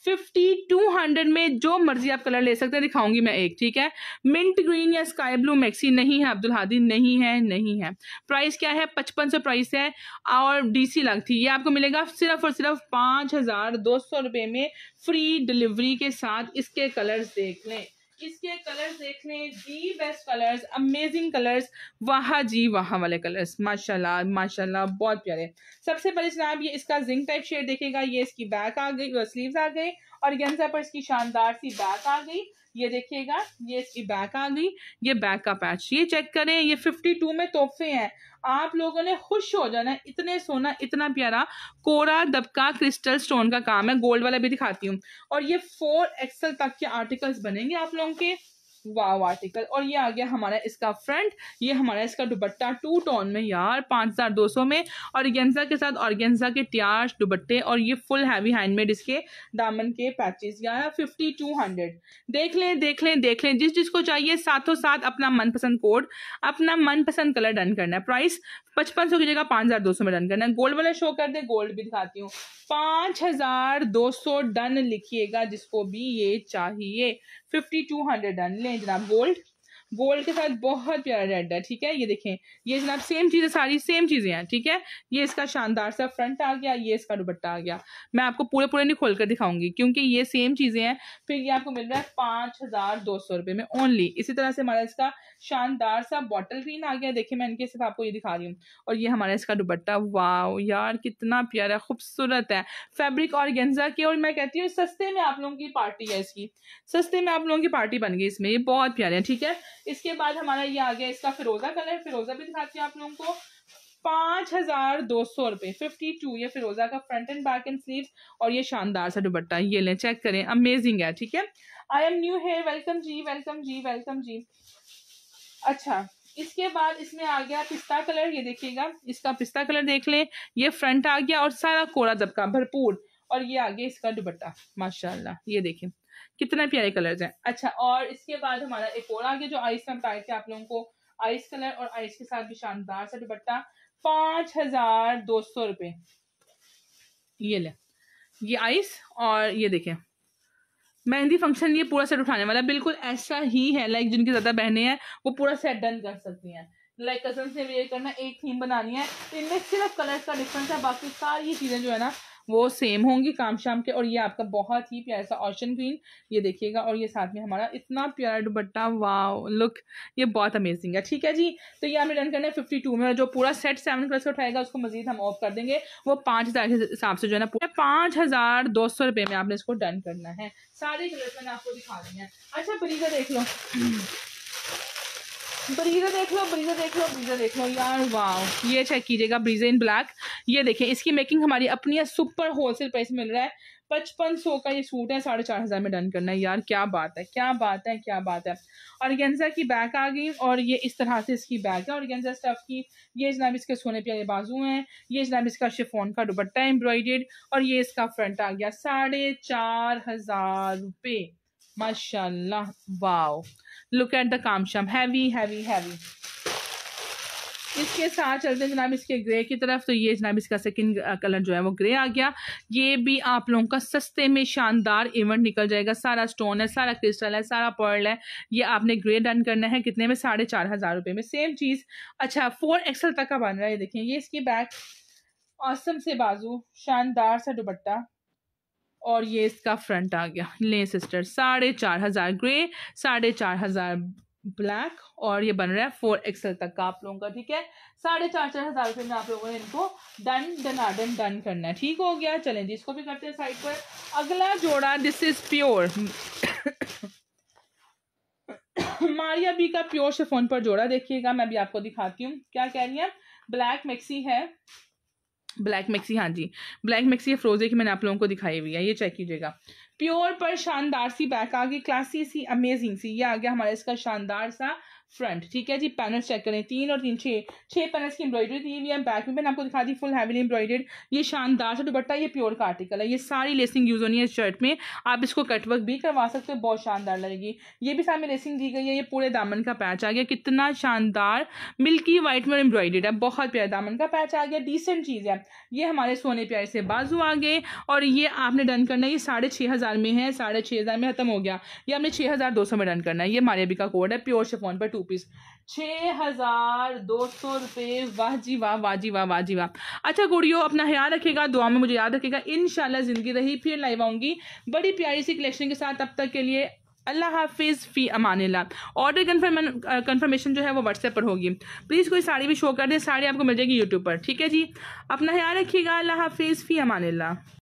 फिफ्टी टू हंड्रेड में जो मर्जी आप कलर ले सकते हैं दिखाऊंगी मैं एक ठीक है मिंट ग्रीन या स्काई ब्लू मैक्सी नहीं है अब्दुल हादी नहीं है नहीं है प्राइस क्या है पचपन सौ प्राइस है और डीसी लग थी ये आपको मिलेगा सिर्फ और सिर्फ पाँच हजार दो सौ रुपये में फ्री डिलीवरी के साथ इसके कलर्स देख लें इसके कलर्स देखने the best colours amazing colours वाह जी वाह वाले कलर्स माशाल्लाह माशाल्लाह बहुत प्यारे सबसे पहले जनाब ये इसका जिंक टाइप शेड देखेगा ये इसकी बैक आ गई स्लीव्स आ गई और गेंजा पर इसकी शानदार सी बैक आ गई ये देखिएगा ये इसकी बैक आ गई ये बैक का पैच ये चेक करें ये फिफ्टी टू में तोहफे हैं आप लोगों ने खुश हो जाना है इतने सोना इतना प्यारा कोरा दबका क्रिस्टल स्टोन का काम है गोल्ड वाला भी दिखाती हूँ और ये फोर एक्सल तक के आर्टिकल्स बनेंगे आप लोगों के वाव आर्टिकल और ये आ गया हमारा इसका फ्रंट ये हमारा इसका दुबट्टा टू टोन में यार पाँच हज़ार दो सौ में ऑर्गेन्जा के साथ ऑर्गेन्जा के टियाज दुबट्टे और ये फुल हैवी हैंडमेड इसके दामन के पैचेज यार फिफ्टी टू हंड्रेड देख लें देख लें देख लें जिस जिसको चाहिए साथों साथ अपना मनपसंद कोड अपना मनपसंद कलर डन करना है प्राइस पचपन सौ की जगह पाँच हज़ार दो सौ में डन करना है गोल्ड वाला शो कर दे गोल्ड भी दिखाती हूँ पाँच हजार दो सौ डन लिखिएगा जिसको भी ये चाहिए फिफ्टी टू हंड्रेड डन लें जनाब गोल्ड गोल्ड के साथ बहुत प्यारा रेड है ठीक है ये देखें ये जनाब सेम चीज़ें सारी सेम चीज़ें हैं ठीक है ये इसका शानदार सा फ्रंट आ गया ये इसका दुपट्टा आ गया मैं आपको पूरे पूरे नहीं खोल कर दिखाऊंगी क्योंकि ये सेम चीज़ें हैं फिर ये आपको मिल रहा है पाँच हज़ार दो सौ रुपये में ओनली इसी तरह से हमारा इसका शानदार सा बॉटल ग्रीन आ गया देखिये मैं इनके सिर्फ आपको ये दिखा रही हूँ और ये हमारा इसका दुपट्टा वाह यार कितना प्यारा खूबसूरत है फेब्रिक और गेंजा की और मैं कहती हूँ सस्ते में आप लोगों की पार्टी है इसकी सस्ते में आप लोगों की पार्टी बन गई इसमें ये बहुत प्यारे हैं ठीक है इसके बाद हमारा ये आ गया इसका फिरोजा कलर फिरोजा भी दिखाती हूँ आप लोगों को पाँच हजार दो सौ रुपये फिफ्टी टू ये फिरोजा का front and back and sleeve और ये शानदार सा दुपट्टा ये लें चेक करें अमेजिंग है ठीक है I am new here welcome जी वेलकम जी वेलकम जी अच्छा इसके बाद इसमें आ गया पिस्ता कलर ये देखिएगा इसका पिस्ता कलर देख लें ये फ्रंट आ गया और सारा कोरा दबका भरपूर और ये आ गया इसका दुपट्टा माशाल्लाह ये देखें कितने प्यारे कलर्स हैं अच्छा और इसके बाद हमारा एक और आगे जो आइस में बताया आप लोगों को आइस कलर और आइस के साथ भी शानदार सा दुपट्टा पांच हजार दो सौ रुपये ये ले ये आइस और ये देखें मेहंदी फंक्शन ये पूरा सेट उठाने वाला बिल्कुल ऐसा ही है लाइक जिनकी ज़्यादा बहनें हैं वो पूरा सेट डन कर सकती हैं लाइक कजन से वेयर करना एक थीम बनानी है इनमें सिर्फ कलर का डिफरेंस है बाकी सारी चीज़ें जो है ना वो सेम होंगी काम शाम के और ये आपका बहुत ही प्यारा सा ऑशन ग्रीन ये देखिएगा और ये साथ में हमारा इतना प्यारा दुबट्टा वाओ लुक ये बहुत अमेजिंग है ठीक है जी तो ये हमें डन करना है फिफ्टी टू में और जो पूरा सेट सेवन प्लस का उठाएगा उसको मजीद हम ऑफ कर देंगे वो पाँच हज़ार के हिसाब से जो है ना पूरा पाँच हज़ार दो सौ रुपये में आपने इसको डन करना है सारे कलर मैंने आपको दिखा देंगे अच्छा बरीजा देख लो हम्म। ब्रीजर देख लो ब्रीजर देख लो ब्रीजर देख लो यार वाह ये चेक कीजिएगा ब्रीजर इन ब्लैक ये देखें इसकी मेकिंग हमारी अपनी सुपर होलसेल प्राइस मिल रहा है पचपन सौ का ये सूट है साढ़े चार हज़ार में डन करना है यार क्या बात है क्या बात है क्या बात है और गेंजा की बैक आ गई और ये इस तरह से इसकी बैक है और गेंजा स्टफ की ये जनाब इसके सोने प्यारे बाजू हैं ये जनाब इसका शिफोन का दुपट्टा एम्ब्रॉयडेड और ये इसका फ्रंट आ गया साढ़े चार हज़ार रुपये माशाल्लाह वाह लुक एट द कामशम हैवी हैवी हैवी इसके साथ चलते हैं जनाब इसके ग्रे की तरफ तो ये जनाब इसका सेकंड कलर जो है वो ग्रे आ गया ये भी आप लोगों का सस्ते में शानदार इवेंट निकल जाएगा सारा स्टोन है सारा क्रिस्टल है सारा पर्ल है ये आपने ग्रे डन करना है कितने में साढ़े चार हज़ार रुपये में सेम चीज़ अच्छा फोर एक्सल तक का बन रहा है ये देखें ये इसकी बैक औसम से बाजू शानदार सा दुबट्टा और ये इसका फ्रंट आ गया ले सिस्टर साढ़े चार हज़ार ग्रे साढ़े चार हज़ार ब्लैक और ये बन रहा है फोर एक्सल तक का आप लोगों का ठीक है साढ़े चार चार हज़ार रुपये में आप लोगों ने इनको डन डनाडन डन करना है ठीक हो गया चलें जी इसको भी करते हैं साइड पर अगला जोड़ा this is pure Maria B का प्योर शिफोन पर जोड़ा देखिएगा मैं भी आपको दिखाती हूँ क्या कह रही है ब्लैक मिक्सी है ब्लैक मिक्सी हाँ जी ब्लैक मिक्सी या फ्रोजे की मैंने आप लोगों को दिखाई हुई है ये चेक कीजिएगा प्योर पर शानदार सी बैक आ गई क्लासी सी अमेजिंग सी ये आ गया हमारा इसका शानदार सा फ्रंट ठीक है जी पैनल्स चेक करें तीन और तीन छः छः पैनल्स की एम्ब्रॉयडरी दी हुई है बैक में मैंने आपको दिखा दी फुल हैवी एम्ब्रॉयडेड ये शानदार सा दुपट्टा ये प्योर का आर्टिकल है ये सारी लेसिंग यूज़ होनी है शर्ट में आप इसको कटवर्क भी करवा सकते हो बहुत शानदार लगेगी ये भी सामने लेसिंग दी गई है ये पूरे दामन का पैच आ गया कितना शानदार मिल्की वाइट में एम्ब्रॉयडेड है बहुत प्यारा दामन का पैच आ गया डिसेंट चीज़ है ये हमारे सोने प्यारे से बाजू आ गए और ये आपने डन करना ये साढ़े छः हज़ार में है साढ़े छः हज़ार में खत्म हो गया ये हमने छः हज़ार दो सौ में डन करना है ये मारेबी का कोड है प्योर शेफोन पर टू पीस छः हज़ार दो सौ रुपये वाह जी वाह वाह जी वाह वाह जी वाह अच्छा गुड़ियो अपना ख्याल रखेगा दुआ में मुझे याद रखेगा इन ज़िंदगी रही फिर लाइव आऊँगी बड़ी प्यारी सी कलेक्शन के साथ अब तक के लिए अल्लाह हाफिज़ फ़ी अमानिल्ला ऑर्डर कन्फर्म कन्फर्मेशन जो है वो व्हाट्सएप पर होगी प्लीज़ कोई साड़ी भी शो कर दें साड़ी आपको मिल जाएगी यूट्यूब पर ठीक है जी अपना ख्याल रखिएगा अल्लाह हाफिज़ फ़ी अमानिल्ला